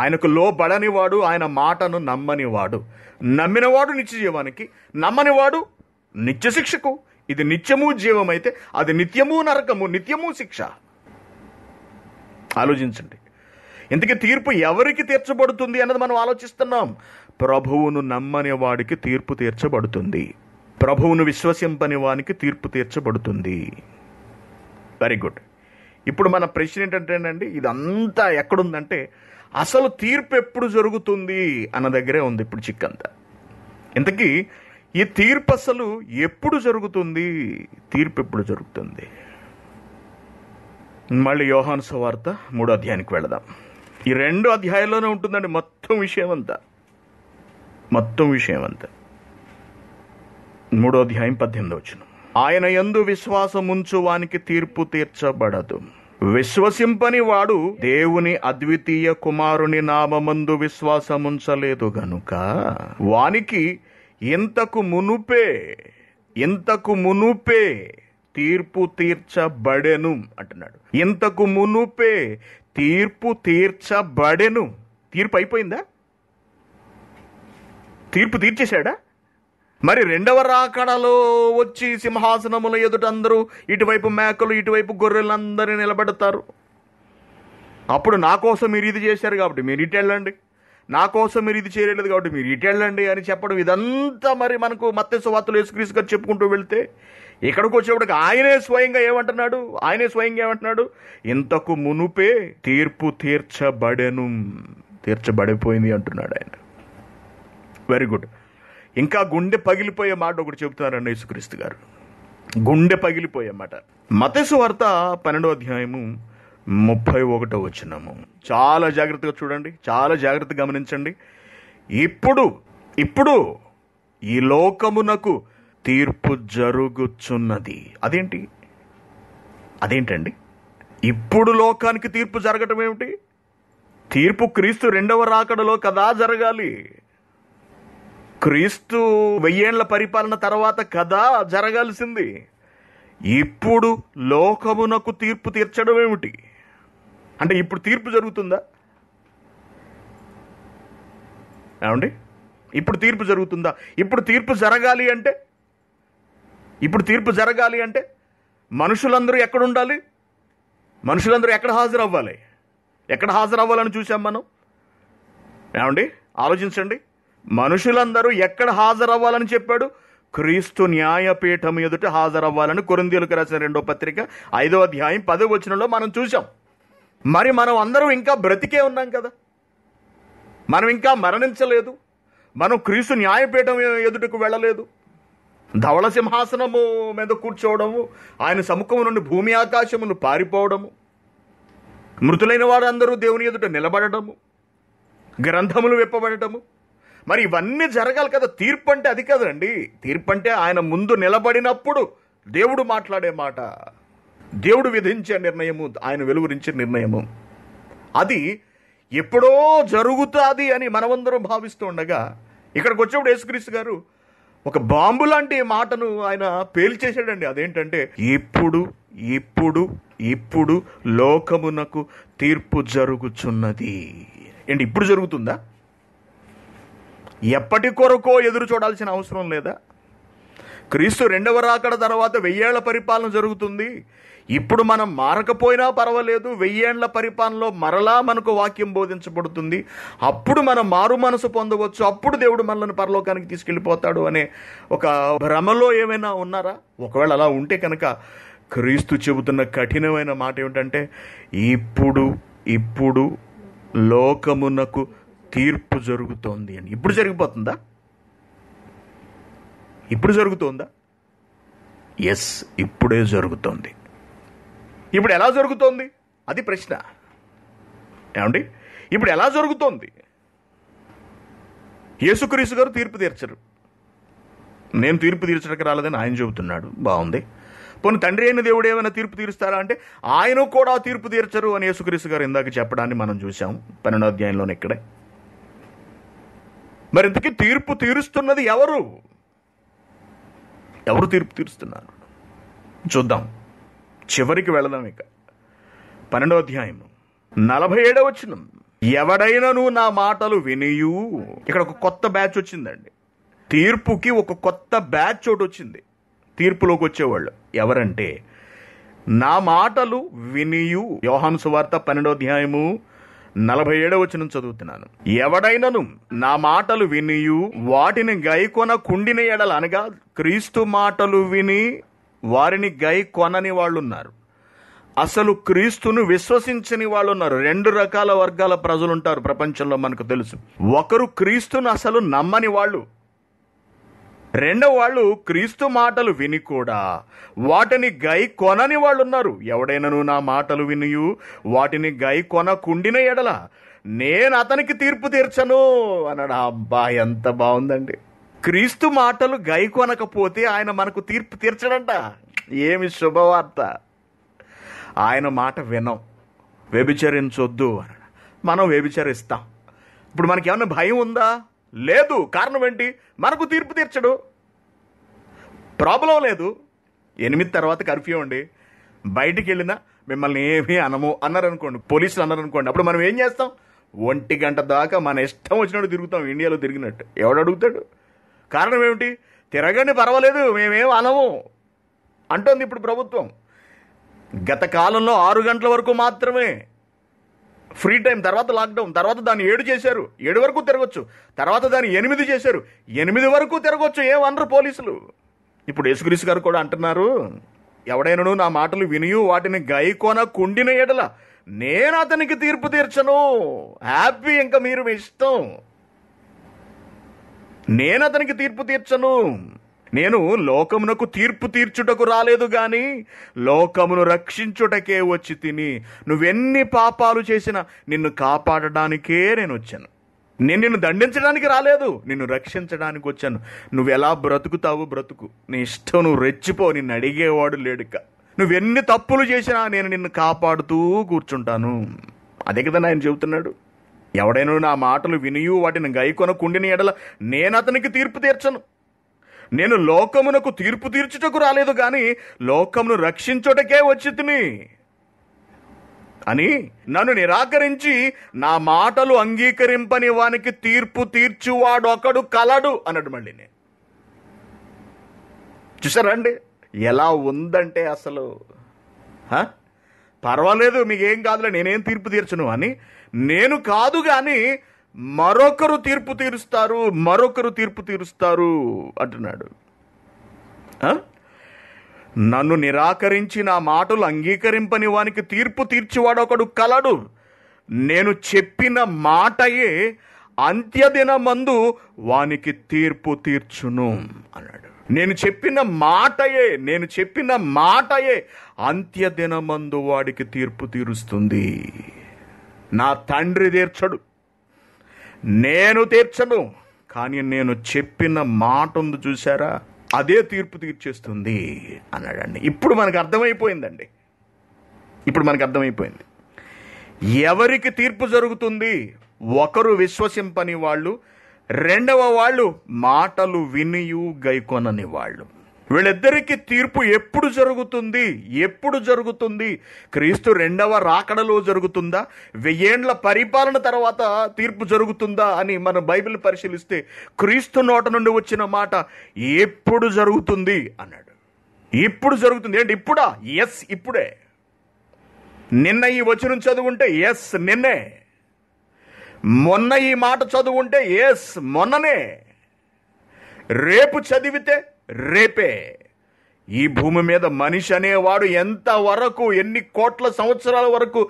ఆయనకు లోబడనివాడు ఆయన మాటను నమ్మనివాడు నమ్మినవాడు నిత్య జీవానికి నమ్మనివాడు నిత్య శిక్షకు ఇది నిత్యము జీవమైతే అది నిత్యము నరకము నిత్యము శిక్ష ఆలోచించండి ఇంతకీ తీర్పు ఎవరికి తీర్చబడుతుంది అన్నది మనం ఆలోచిస్తున్నాం ప్రభువును నమ్మని వాడికి తీర్పు తీర్చబడుతుంది ప్రభువును విశ్వసింపని వానికి తీర్పు తీర్చబడుతుంది వెరీ గుడ్ ఇప్పుడు మన ప్రశ్న ఏంటంటేనండి ఇదంతా ఎక్కడుందంటే అసలు తీర్పు ఎప్పుడు జరుగుతుంది అన్న దగ్గరే ఉంది ఇప్పుడు చిక్కంతా ఇంతకీ ఈ తీర్పు అసలు ఎప్పుడు జరుగుతుంది తీర్పు ఎప్పుడు జరుగుతుంది మళ్ళీ యోహాను సువార్త మూడో అధ్యాయానికి వెళదాం ఈ రెండు అధ్యాయంలోనే ఉంటుందండి మొత్తం విషయం అంతా మొత్తం విషయం అంతా మూడో అధ్యాయం పద్దెనిమిది వచ్చిన ఆయన ఎందు విశ్వాసం ఉంచు వానికి తీర్పు తీర్చబడదు విశ్వసింపని వాడు దేవుని అద్వితీయ కుమారుని నామందు విశ్వాసముంచలేదు గనుక వానికి ఇంతకు మునుపే ఇంతకు మునుపే తీర్పు తీర్చబడెను అంటున్నాడు ఇంతకు మునుపే తీర్పు తీర్చబడెను తీర్పు అయిపోయిందా తీర్పు తీర్చేశాడా మరి రెండవ రాకడలో వచ్చి సింహాసనముల ఎదుట అందరూ ఇటువైపు మేకలు ఇటువైపు గొర్రెలందరూ నిలబెడతారు అప్పుడు నా కోసం మీరు ఇది చేశారు కాబట్టి మీరు ఇటు వెళ్ళండి నా కోసం మీరు ఇది చేయలేదు కాబట్టి మీరు ఇటు వెళ్ళండి అని చెప్పడం ఇదంతా మరి మనకు మత్స్య వార్తలు యేసుక్రీస్ చెప్పుకుంటూ వెళ్తే ఇక్కడికి వచ్చేప్పటికి ఆయనే స్వయంగా ఏమంటున్నాడు ఆయనే స్వయంగా ఏమంటున్నాడు ఇంతకు మునుపే తీర్పు తీర్చబడెను తీర్చబడిపోయింది అంటున్నాడు ఆయన వెరీ గుడ్ ఇంకా గుండె పగిలిపోయే మాట ఒకటి చెబుతున్నారండి యేసుక్రీస్తు గారు గుండె పగిలిపోయే మాట మతసు వార్త పన్నెండో అధ్యాయము ముప్పై ఒకటో వచ్చినాము చాలా జాగ్రత్తగా చూడండి చాలా జాగ్రత్తగా గమనించండి ఇప్పుడు ఇప్పుడు ఈ లోకమునకు తీర్పు జరుగుచున్నది అదేంటి అదేంటండి ఇప్పుడు లోకానికి తీర్పు జరగటం ఏమిటి తీర్పు క్రీస్తు రెండవ రాకడలో కదా జరగాలి క్రీస్తు వెయ్యేళ్ల పరిపాలన తర్వాత కదా జరగాల్సింది ఇప్పుడు లోకమునకు తీర్పు తీర్చడం ఏమిటి అంటే ఇప్పుడు తీర్పు జరుగుతుందా ఏమండి ఇప్పుడు తీర్పు జరుగుతుందా ఇప్పుడు తీర్పు జరగాలి అంటే ఇప్పుడు తీర్పు జరగాలి అంటే మనుషులందరూ ఎక్కడ ఉండాలి మనుషులందరూ ఎక్కడ హాజరవ్వాలి ఎక్కడ హాజరవ్వాలని చూసాం మనం ఏమండి ఆలోచించండి మనుషులందరూ ఎక్కడ హాజరవ్వాలని చెప్పాడు క్రీస్తు న్యాయపీఠం ఎదుట హాజరవ్వాలని కొరిందీలకు రాసిన రెండో పత్రిక ఐదో అధ్యాయం పదవి వచనంలో మనం చూసాం మరి మనం అందరం ఇంకా బ్రతికే ఉన్నాం కదా మనం ఇంకా మరణించలేదు మనం క్రీస్తు న్యాయపీఠం ఎదుటకు వెళ్ళలేదు ధవళ సింహాసనము మీద కూర్చోవడము ఆయన సముఖం నుండి భూమి ఆకాశమును పారిపోవడము మృతులైన వారందరూ దేవుని ఎదుట నిలబడటము గ్రంథములు విప్పబడటము మరి ఇవన్నీ జరగాలి కదా తీర్పు అంటే అది కదండి తీర్పు అంటే ఆయన ముందు నిలబడినప్పుడు దేవుడు మాట్లాడే మాట దేవుడు విధించే నిర్ణయము ఆయన వెలువరించే నిర్ణయము అది ఎప్పుడో జరుగుతుంది అని మనమందరం భావిస్తూ ఉండగా ఇక్కడికి వచ్చేప్పుడు యేసుక్రీస్తు గారు ఒక బాంబు లాంటి మాటను ఆయన పేల్చేశాడండి అదేంటంటే ఇప్పుడు ఇప్పుడు ఇప్పుడు లోకమునకు తీర్పు జరుగుచున్నది ఏంటి ఇప్పుడు జరుగుతుందా ఎప్పటి కొరకో ఎదురు చూడాల్సిన అవసరం లేదా క్రీస్తు రెండవ రాకడ తర్వాత వెయ్యేళ్ల పరిపాలన జరుగుతుంది ఇప్పుడు మనం మారకపోయినా పర్వాలేదు వెయ్యేండ్ల పరిపాలనలో మరలా మనకు వాక్యం బోధించబడుతుంది అప్పుడు మనం మారు మనసు పొందవచ్చు అప్పుడు దేవుడు మనల్ని పరలోకానికి తీసుకెళ్ళిపోతాడు అనే ఒక భ్రమలో ఏమైనా ఉన్నారా ఒకవేళ అలా ఉంటే కనుక క్రీస్తు చెబుతున్న కఠినమైన మాట ఏమిటంటే ఇప్పుడు ఇప్పుడు లోకమునకు తీర్పు జరుగుతోంది అని ఇప్పుడు జరిగిపోతుందా ఇప్పుడు జరుగుతోందా ఎస్ ఇప్పుడే జరుగుతోంది ఇప్పుడు ఎలా జరుగుతోంది అది ప్రశ్న ఏమండి ఇప్పుడు ఎలా జరుగుతోంది యేసుక్రీసు గారు తీర్పు తీర్చరు నేను తీర్పు తీర్చడానికి రాలేదని ఆయన చెబుతున్నాడు బాగుంది పోనీ తండ్రి అయిన దేవుడు ఏమైనా తీర్పు తీరుస్తారా అంటే ఆయన కూడా తీర్పు తీర్చరు అని యేసుక్రీసు గారు ఇందాక చెప్పడాన్ని మనం చూసాం పన్నెండో అధ్యాయంలోనే ఇక్కడే మరి ఇంతకీ తీర్పు తీరుస్తున్నది ఎవరు ఎవరు తీర్పు తీరుస్తున్నారు చూద్దాం చివరికి వెళదాం ఇక పన్నెండో అధ్యాయం నలభై ఏడవ వచ్చిన ఎవడైనను నా మాటలు వినియు ఇక్కడ ఒక కొత్త బ్యాచ్ వచ్చిందండి తీర్పుకి ఒక కొత్త బ్యాచ్ ఒకటి వచ్చింది తీర్పులోకి వచ్చేవాళ్ళు ఎవరంటే నా మాటలు వినియు యోహాను సువార్త పన్నెండో అధ్యాయము నలభై ఏడవ వచ్చిన చదువుతున్నాను ఎవడైనను నా మాటలు వినియు వాటిని గైకొన కుండిన ఎడల అనగా క్రీస్తు మాటలు విని వారిని గై కొనని వాళ్ళున్నారు అసలు క్రీస్తును విశ్వసించని వాళ్ళు ఉన్నారు రెండు రకాల వర్గాల ప్రజలు ఉంటారు ప్రపంచంలో మనకు తెలుసు ఒకరు క్రీస్తును అసలు నమ్మని వాళ్ళు రెండవ వాళ్ళు క్రీస్తు మాటలు విని కూడా వాటిని గై కొనని వాళ్ళు ఉన్నారు ఎవడైనను నా మాటలు వినియు వాటిని గై కొనకుండిన ఎడల నేను అతనికి తీర్పు తీర్చను అన్నాడు అబ్బా ఎంత బాగుందండి క్రీస్తు మాటలు గైకొనకపోతే ఆయన మనకు తీర్పు తీర్చడంట ఏమి శుభవార్త ఆయన మాట వినం వ్యభిచరించొద్దు అని మనం వ్యభిచరిస్తాం ఇప్పుడు మనకి ఏమైనా భయం ఉందా లేదు కారణం ఏంటి మనకు తీర్పు తీర్చడు ప్రాబ్లం లేదు ఎనిమిది తర్వాత కర్ఫ్యూ అండి బయటికి వెళ్ళినా మిమ్మల్ని ఏమీ అనము అన్నారనుకోండి పోలీసులు అన్నారనుకోండి అప్పుడు మనం ఏం చేస్తాం ఒంటి గంట దాకా మన ఇష్టం వచ్చినట్టు తిరుగుతాం ఇండియాలో తిరిగినట్టు ఎవడు అడుగుతాడు కారణం ఏమిటి తిరగండి పర్వాలేదు మేమేం అనము అంటోంది ఇప్పుడు ప్రభుత్వం గత కాలంలో ఆరు గంటల వరకు మాత్రమే ఫ్రీ టైం తర్వాత లాక్డౌన్ తర్వాత దాన్ని ఏడు చేశారు ఏడు వరకు తిరగచ్చు తర్వాత దాన్ని ఎనిమిది చేశారు ఎనిమిది వరకు తిరగొచ్చు అనరు పోలీసులు ఇప్పుడు యేసుగ్రీస్ గారు కూడా అంటున్నారు ఎవడైనాను నా మాటలు వినియు వాటిని గైకోన కుండిన ఎడల నేను అతనికి తీర్పు తీర్చను హ్యాపీ ఇంకా మీరు మీ ఇష్టం నేను అతనికి తీర్పు తీర్చను నేను లోకమునకు తీర్పు తీర్చుటకు రాలేదు గాని లోకమును రక్షించుటకే వచ్చి తిని నువ్వెన్ని పాపాలు చేసినా నిన్ను కాపాడడానికే నేను వచ్చాను నేను నిన్ను దండించడానికి రాలేదు నిన్ను రక్షించడానికి వచ్చాను నువ్వు ఎలా బ్రతుకుతావు బ్రతుకు నీ ఇష్టం నువ్వు రెచ్చిపో నిన్ను అడిగేవాడు లేడుక నువ్వెన్ని తప్పులు చేసినా నేను నిన్ను కాపాడుతూ కూర్చుంటాను అదే కదా ఆయన చెబుతున్నాడు ఎవడైనా నా మాటలు వినియు వాటిని గైకొనకుండిన ఎడల నేనతనికి తీర్పు తీర్చను నేను లోకమునకు తీర్పు తీర్చుటకు రాలేదు కానీ లోకమును రక్షించుటకే వచ్చితిని అని నన్ను నిరాకరించి నా మాటలు అంగీకరింపని వానికి తీర్పు ఒకడు కలడు అన్నాడు మళ్ళీ నేను చూసారండి ఎలా ఉందంటే అసలు పర్వాలేదు మీకేం కాదులే నేనేం తీర్పు తీర్చను అని నేను కాదు కానీ మరొకరు తీర్పు తీరుస్తారు మరొకరు తీర్పు తీరుస్తారు అంటున్నాడు నన్ను నిరాకరించి నా మాటలు అంగీకరింపని వానికి తీర్పు తీర్చివాడు ఒకడు కలడు నేను చెప్పిన మాటయే అంత్యదిన మందు వానికి తీర్పు తీర్చును అన్నాడు నేను చెప్పిన మాటయే నేను చెప్పిన మాటయే మందు వాడికి తీర్పు తీరుస్తుంది నా తండ్రి తీర్చడు నేను తీర్చను కానీ నేను చెప్పిన మాట ఉంది చూసారా అదే తీర్పు తీర్చేస్తుంది అన్నాడండి ఇప్పుడు మనకు అర్థమైపోయిందండి ఇప్పుడు మనకు అర్థమైపోయింది ఎవరికి తీర్పు జరుగుతుంది ఒకరు విశ్వసింపని వాళ్ళు రెండవ వాళ్ళు మాటలు వినియు గైకొనని వాళ్ళు వీళ్ళిద్దరికీ తీర్పు ఎప్పుడు జరుగుతుంది ఎప్పుడు జరుగుతుంది క్రీస్తు రెండవ రాకడలో జరుగుతుందా వెయ్యేండ్ల పరిపాలన తర్వాత తీర్పు జరుగుతుందా అని మనం బైబిల్ పరిశీలిస్తే క్రీస్తు నోట నుండి వచ్చిన మాట ఎప్పుడు జరుగుతుంది అన్నాడు ఇప్పుడు జరుగుతుంది ఏంటి ఇప్పుడా ఎస్ ఇప్పుడే నిన్న ఈ వచనం చదువుంటే ఎస్ నిన్నే మొన్న ఈ మాట చదువుంటే ఎస్ మొన్ననే రేపు చదివితే రేపే ఈ భూమి మీద మనిషి అనేవాడు ఎంత వరకు ఎన్ని కోట్ల సంవత్సరాల వరకు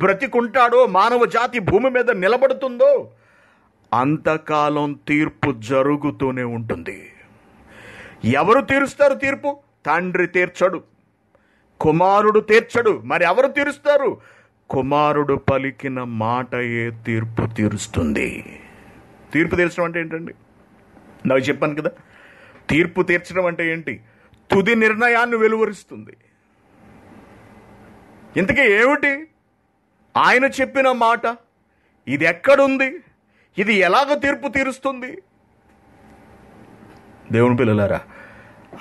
బ్రతికుంటాడో మానవ జాతి భూమి మీద నిలబడుతుందో అంతకాలం తీర్పు జరుగుతూనే ఉంటుంది ఎవరు తీరుస్తారు తీర్పు తండ్రి తీర్చడు కుమారుడు తీర్చడు మరి ఎవరు తీరుస్తారు కుమారుడు పలికిన మాటయే తీర్పు తీరుస్తుంది తీర్పు తీర్చడం అంటే ఏంటండి నాకు చెప్పాను కదా తీర్పు తీర్చడం అంటే ఏంటి తుది నిర్ణయాన్ని వెలువరిస్తుంది ఇంతకీ ఏమిటి ఆయన చెప్పిన మాట ఇది ఎక్కడుంది ఇది ఎలాగ తీర్పు తీరుస్తుంది దేవుని పిల్లలారా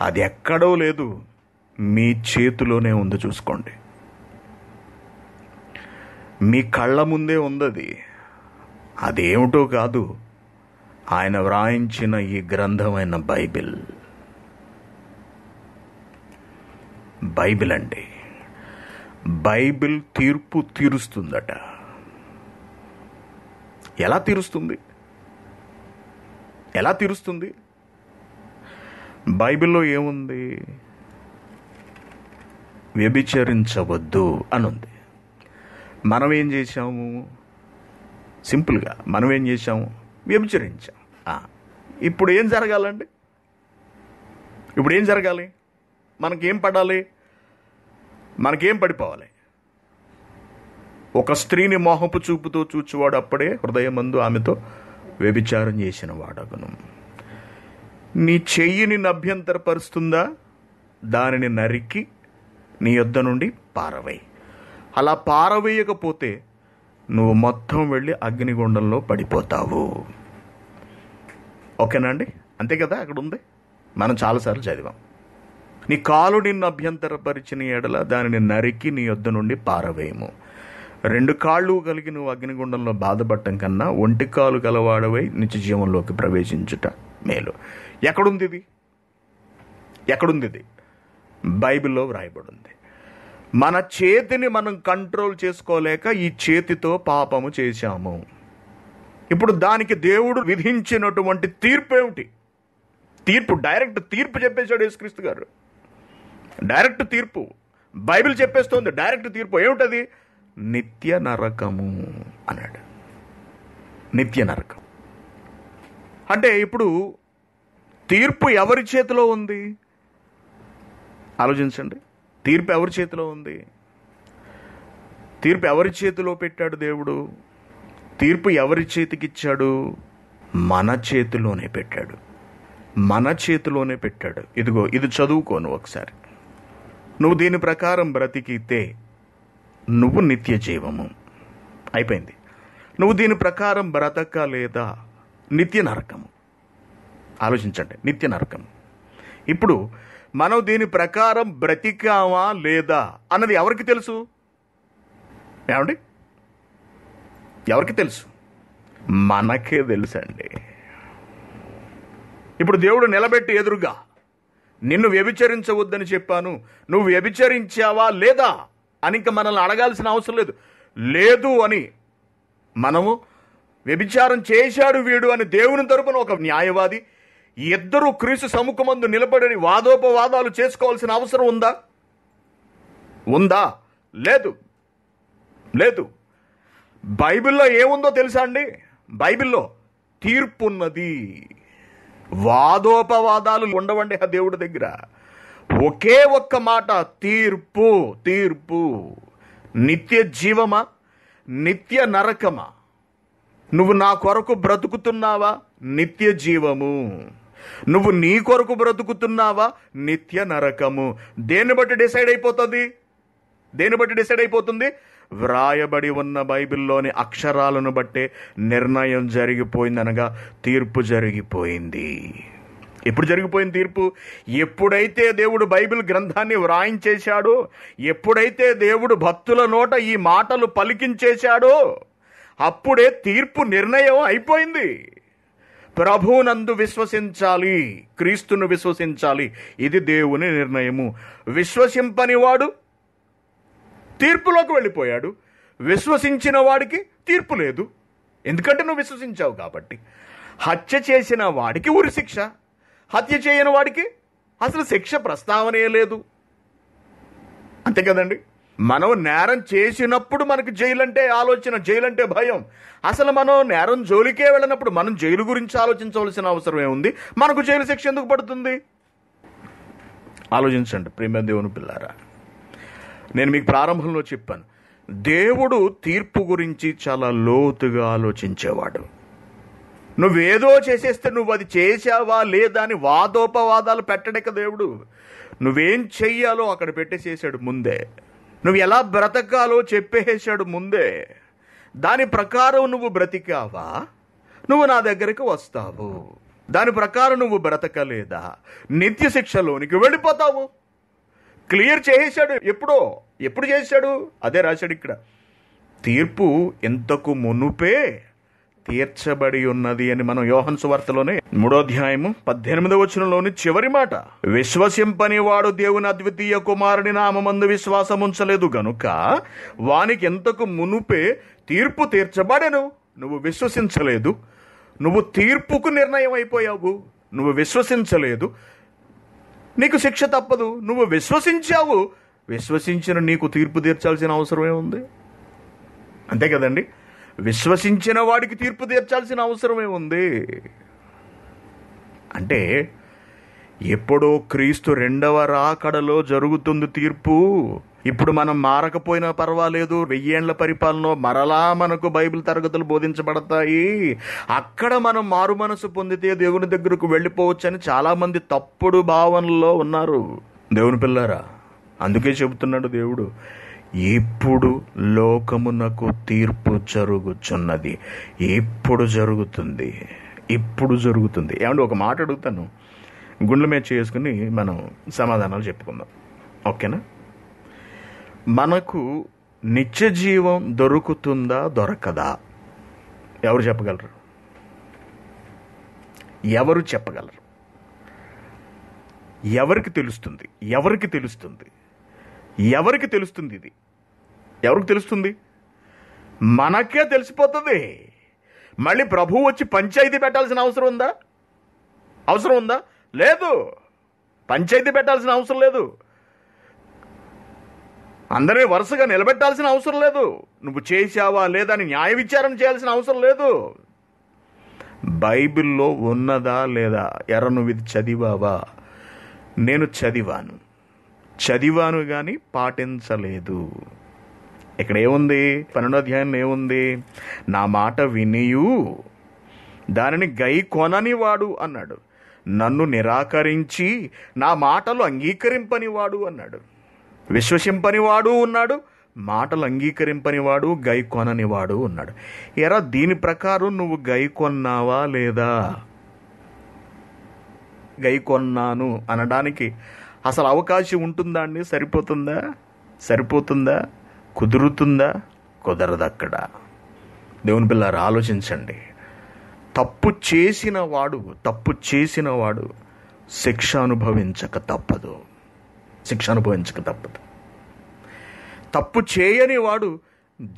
అది ఎక్కడో లేదు మీ చేతిలోనే ఉంది చూసుకోండి మీ కళ్ళ ముందే ఉంది అది అదేమిటో కాదు ఆయన వ్రాయించిన ఈ గ్రంథమైన బైబిల్ బైబిల్ అండి బైబిల్ తీర్పు తీరుస్తుందట ఎలా తీరుస్తుంది ఎలా తీరుస్తుంది బైబిల్లో ఏముంది వ్యభిచరించవద్దు అనుంది మనం ఏం చేశాము సింపుల్గా మనం ఏం చేశాము వ్యభిచరించాం ఇప్పుడు ఏం జరగాలండి ఇప్పుడు ఏం జరగాలి మనకేం పడాలి మనకేం పడిపోవాలి ఒక స్త్రీని మోహపు చూపుతో చూచువాడు అప్పుడే హృదయమందు ఆమెతో వ్యభిచారం చేసిన వాడగను నీ చెయ్యిని నభ్యంతరపరుస్తుందా దానిని నరికి నీ యొద్ద నుండి పారవేయి అలా పారవేయకపోతే నువ్వు మొత్తం వెళ్ళి అగ్నిగుండంలో పడిపోతావు ఓకేనా అండి అంతే కదా అక్కడ ఉంది మనం చాలాసార్లు చదివాం నీ కాలు నిన్ను అభ్యంతరపరిచిన ఎడల దానిని నరికి నీ యొద్ద నుండి పారవేయము రెండు కాళ్ళు కలిగి నువ్వు అగ్నిగుండంలో బాధపడటం కన్నా ఒంటి కాలు గలవాడవై నిత్య జీవంలోకి ప్రవేశించుట మేలు ఎక్కడుంది ఇది ఎక్కడుంది ఇది బైబిల్లో వ్రాయబడింది మన చేతిని మనం కంట్రోల్ చేసుకోలేక ఈ చేతితో పాపము చేశాము ఇప్పుడు దానికి దేవుడు విధించినటువంటి తీర్పు ఏమిటి తీర్పు డైరెక్ట్ తీర్పు చెప్పేశాడు యేసుక్రీస్తు గారు డైరెక్ట్ తీర్పు బైబిల్ చెప్పేస్తోంది డైరెక్ట్ తీర్పు ఏమిటది నిత్య నరకము అన్నాడు నిత్య నరకం అంటే ఇప్పుడు తీర్పు ఎవరి చేతిలో ఉంది ఆలోచించండి తీర్పు ఎవరి చేతిలో ఉంది తీర్పు ఎవరి చేతిలో పెట్టాడు దేవుడు తీర్పు ఎవరి చేతికిచ్చాడు మన చేతిలోనే పెట్టాడు మన చేతిలోనే పెట్టాడు ఇదిగో ఇది చదువుకోను ఒకసారి నువ్వు దీని ప్రకారం బ్రతికితే నువ్వు నిత్య జీవము అయిపోయింది నువ్వు దీని ప్రకారం లేదా నిత్య నరకము ఆలోచించండి నిత్య నరకం ఇప్పుడు మనం దీని ప్రకారం బ్రతికామా లేదా అన్నది ఎవరికి తెలుసు ఏమండి ఎవరికి తెలుసు మనకే తెలుసండి ఇప్పుడు దేవుడు నిలబెట్టి ఎదురుగా నిన్ను వ్యభిచరించవద్దని చెప్పాను నువ్వు వ్యభిచరించావా లేదా అని ఇంకా మనల్ని అడగాల్సిన అవసరం లేదు లేదు అని మనము వ్యభిచారం చేశాడు వీడు అని దేవుని తరపున ఒక న్యాయవాది ఇద్దరు క్రీస్తు సముఖమందు నిలబడని వాదోపవాదాలు చేసుకోవాల్సిన అవసరం ఉందా ఉందా లేదు లేదు బైబిల్లో ఏముందో తెలుసా అండి బైబిల్లో తీర్పు ఉన్నది వాదోపవాదాలు ఉండవండి ఆ దేవుడి దగ్గర ఒకే ఒక్క మాట తీర్పు తీర్పు నిత్య జీవమా నిత్య నరకమా నువ్వు నా కొరకు బ్రతుకుతున్నావా నిత్య జీవము నువ్వు నీ కొరకు బ్రతుకుతున్నావా నిత్య నరకము దేన్ని బట్టి డిసైడ్ అయిపోతుంది దేన్ని బట్టి డిసైడ్ అయిపోతుంది వ్రాయబడి ఉన్న బైబిల్లోని అక్షరాలను బట్టే నిర్ణయం జరిగిపోయిందనగా తీర్పు జరిగిపోయింది ఎప్పుడు జరిగిపోయిన తీర్పు ఎప్పుడైతే దేవుడు బైబిల్ గ్రంథాన్ని వ్రాయించేశాడో ఎప్పుడైతే దేవుడు భక్తుల నోట ఈ మాటలు పలికించేశాడో అప్పుడే తీర్పు నిర్ణయం అయిపోయింది ప్రభునందు విశ్వసించాలి క్రీస్తును విశ్వసించాలి ఇది దేవుని నిర్ణయము విశ్వసింపనివాడు తీర్పులోకి వెళ్ళిపోయాడు విశ్వసించిన వాడికి తీర్పు లేదు ఎందుకంటే నువ్వు విశ్వసించావు కాబట్టి హత్య చేసిన వాడికి ఊరి శిక్ష హత్య చేయని వాడికి అసలు శిక్ష ప్రస్తావనే లేదు అంతే కదండి మనం నేరం చేసినప్పుడు మనకు జైలు అంటే ఆలోచన జైలు అంటే భయం అసలు మనం నేరం జోలికే వెళ్ళినప్పుడు మనం జైలు గురించి ఆలోచించవలసిన అవసరం ఏముంది మనకు జైలు శిక్ష ఎందుకు పడుతుంది ఆలోచించండి ప్రేమ దేవుని పిల్లారా నేను మీకు ప్రారంభంలో చెప్పాను దేవుడు తీర్పు గురించి చాలా లోతుగా ఆలోచించేవాడు నువ్వేదో చేసేస్తే నువ్వు అది చేశావా లేదా అని వాదోపవాదాలు పెట్టడక దేవుడు నువ్వేం చెయ్యాలో అక్కడ పెట్టేసేసాడు ముందే నువ్వు ఎలా బ్రతకాలో చెప్పేసాడు ముందే దాని ప్రకారం నువ్వు బ్రతికావా నువ్వు నా దగ్గరకు వస్తావు దాని ప్రకారం నువ్వు బ్రతకలేదా నిత్య శిక్షలోనికి వెళ్ళిపోతావు క్లియర్ చేసేశాడు ఎప్పుడో ఎప్పుడు చేశాడు అదే రాశాడు ఇక్కడ తీర్పు ఎంతకు మునుపే తీర్చబడి ఉన్నది అని మనం యోహన్ సువార్తలోనే మూడోధ్యాయము పద్దెనిమిదో వచనంలోని చివరి మాట విశ్వసింపని వాడు దేవుని అద్వితీయ కుమారుని నామందు విశ్వాసం ఉంచలేదు గనుక వానికి ఎంతకు మునుపే తీర్పు తీర్చబడెను నువ్వు విశ్వసించలేదు నువ్వు తీర్పుకు నిర్ణయం అయిపోయావు నువ్వు విశ్వసించలేదు నీకు శిక్ష తప్పదు నువ్వు విశ్వసించావు విశ్వసించిన నీకు తీర్పు తీర్చాల్సిన అవసరమే ఉంది అంతే కదండి విశ్వసించిన వాడికి తీర్పు తీర్చాల్సిన అవసరమే ఉంది అంటే ఎప్పుడో క్రీస్తు రెండవ రాకడలో జరుగుతుంది తీర్పు ఇప్పుడు మనం మారకపోయినా పర్వాలేదు వెయ్యేండ్ల పరిపాలన మరలా మనకు బైబిల్ తరగతులు బోధించబడతాయి అక్కడ మనం మారు మనసు పొందితే దేవుని దగ్గరకు వెళ్ళిపోవచ్చని చాలామంది తప్పుడు భావనలో ఉన్నారు దేవుని పిల్లారా అందుకే చెబుతున్నాడు దేవుడు ఇప్పుడు లోకమునకు తీర్పు జరుగుచున్నది ఇప్పుడు జరుగుతుంది ఇప్పుడు జరుగుతుంది ఏమంటే ఒక మాట అడుగుతాను గుండెల మీద చేసుకుని మనం సమాధానాలు చెప్పుకుందాం ఓకేనా మనకు నిత్య జీవం దొరుకుతుందా దొరకదా ఎవరు చెప్పగలరు ఎవరు చెప్పగలరు ఎవరికి తెలుస్తుంది ఎవరికి తెలుస్తుంది ఎవరికి తెలుస్తుంది ఇది ఎవరికి తెలుస్తుంది మనకే తెలిసిపోతుంది మళ్ళీ ప్రభువు వచ్చి పంచాయతీ పెట్టాల్సిన అవసరం ఉందా అవసరం ఉందా లేదు పంచాయతీ పెట్టాల్సిన అవసరం లేదు అందరినీ వరుసగా నిలబెట్టాల్సిన అవసరం లేదు నువ్వు చేశావా లేదా అని న్యాయ విచారం చేయాల్సిన అవసరం లేదు బైబిల్లో ఉన్నదా లేదా ఎర్ర నువ్వు ఇది చదివావా నేను చదివాను చదివాను కానీ పాటించలేదు ఇక్కడ ఏముంది పన్నెండో అధ్యాయం ఏముంది నా మాట వినియు దానిని గై కొననివాడు అన్నాడు నన్ను నిరాకరించి నా మాటలు అంగీకరింపనివాడు అన్నాడు విశ్వసింపనివాడు ఉన్నాడు మాటలు అంగీకరింపనివాడు గై కొననివాడు ఉన్నాడు ఎరా దీని ప్రకారం నువ్వు గై కొన్నావా లేదా గై కొన్నాను అనడానికి అసలు అవకాశం ఉంటుందా అండి సరిపోతుందా సరిపోతుందా కుదురుతుందా కుదరదు అక్కడ దేవుని పిల్లారు ఆలోచించండి తప్పు చేసిన వాడు తప్పు చేసిన వాడు శిక్ష అనుభవించక తప్పదు శిక్ష అనుభవించక తప్పదు తప్పు చేయని వాడు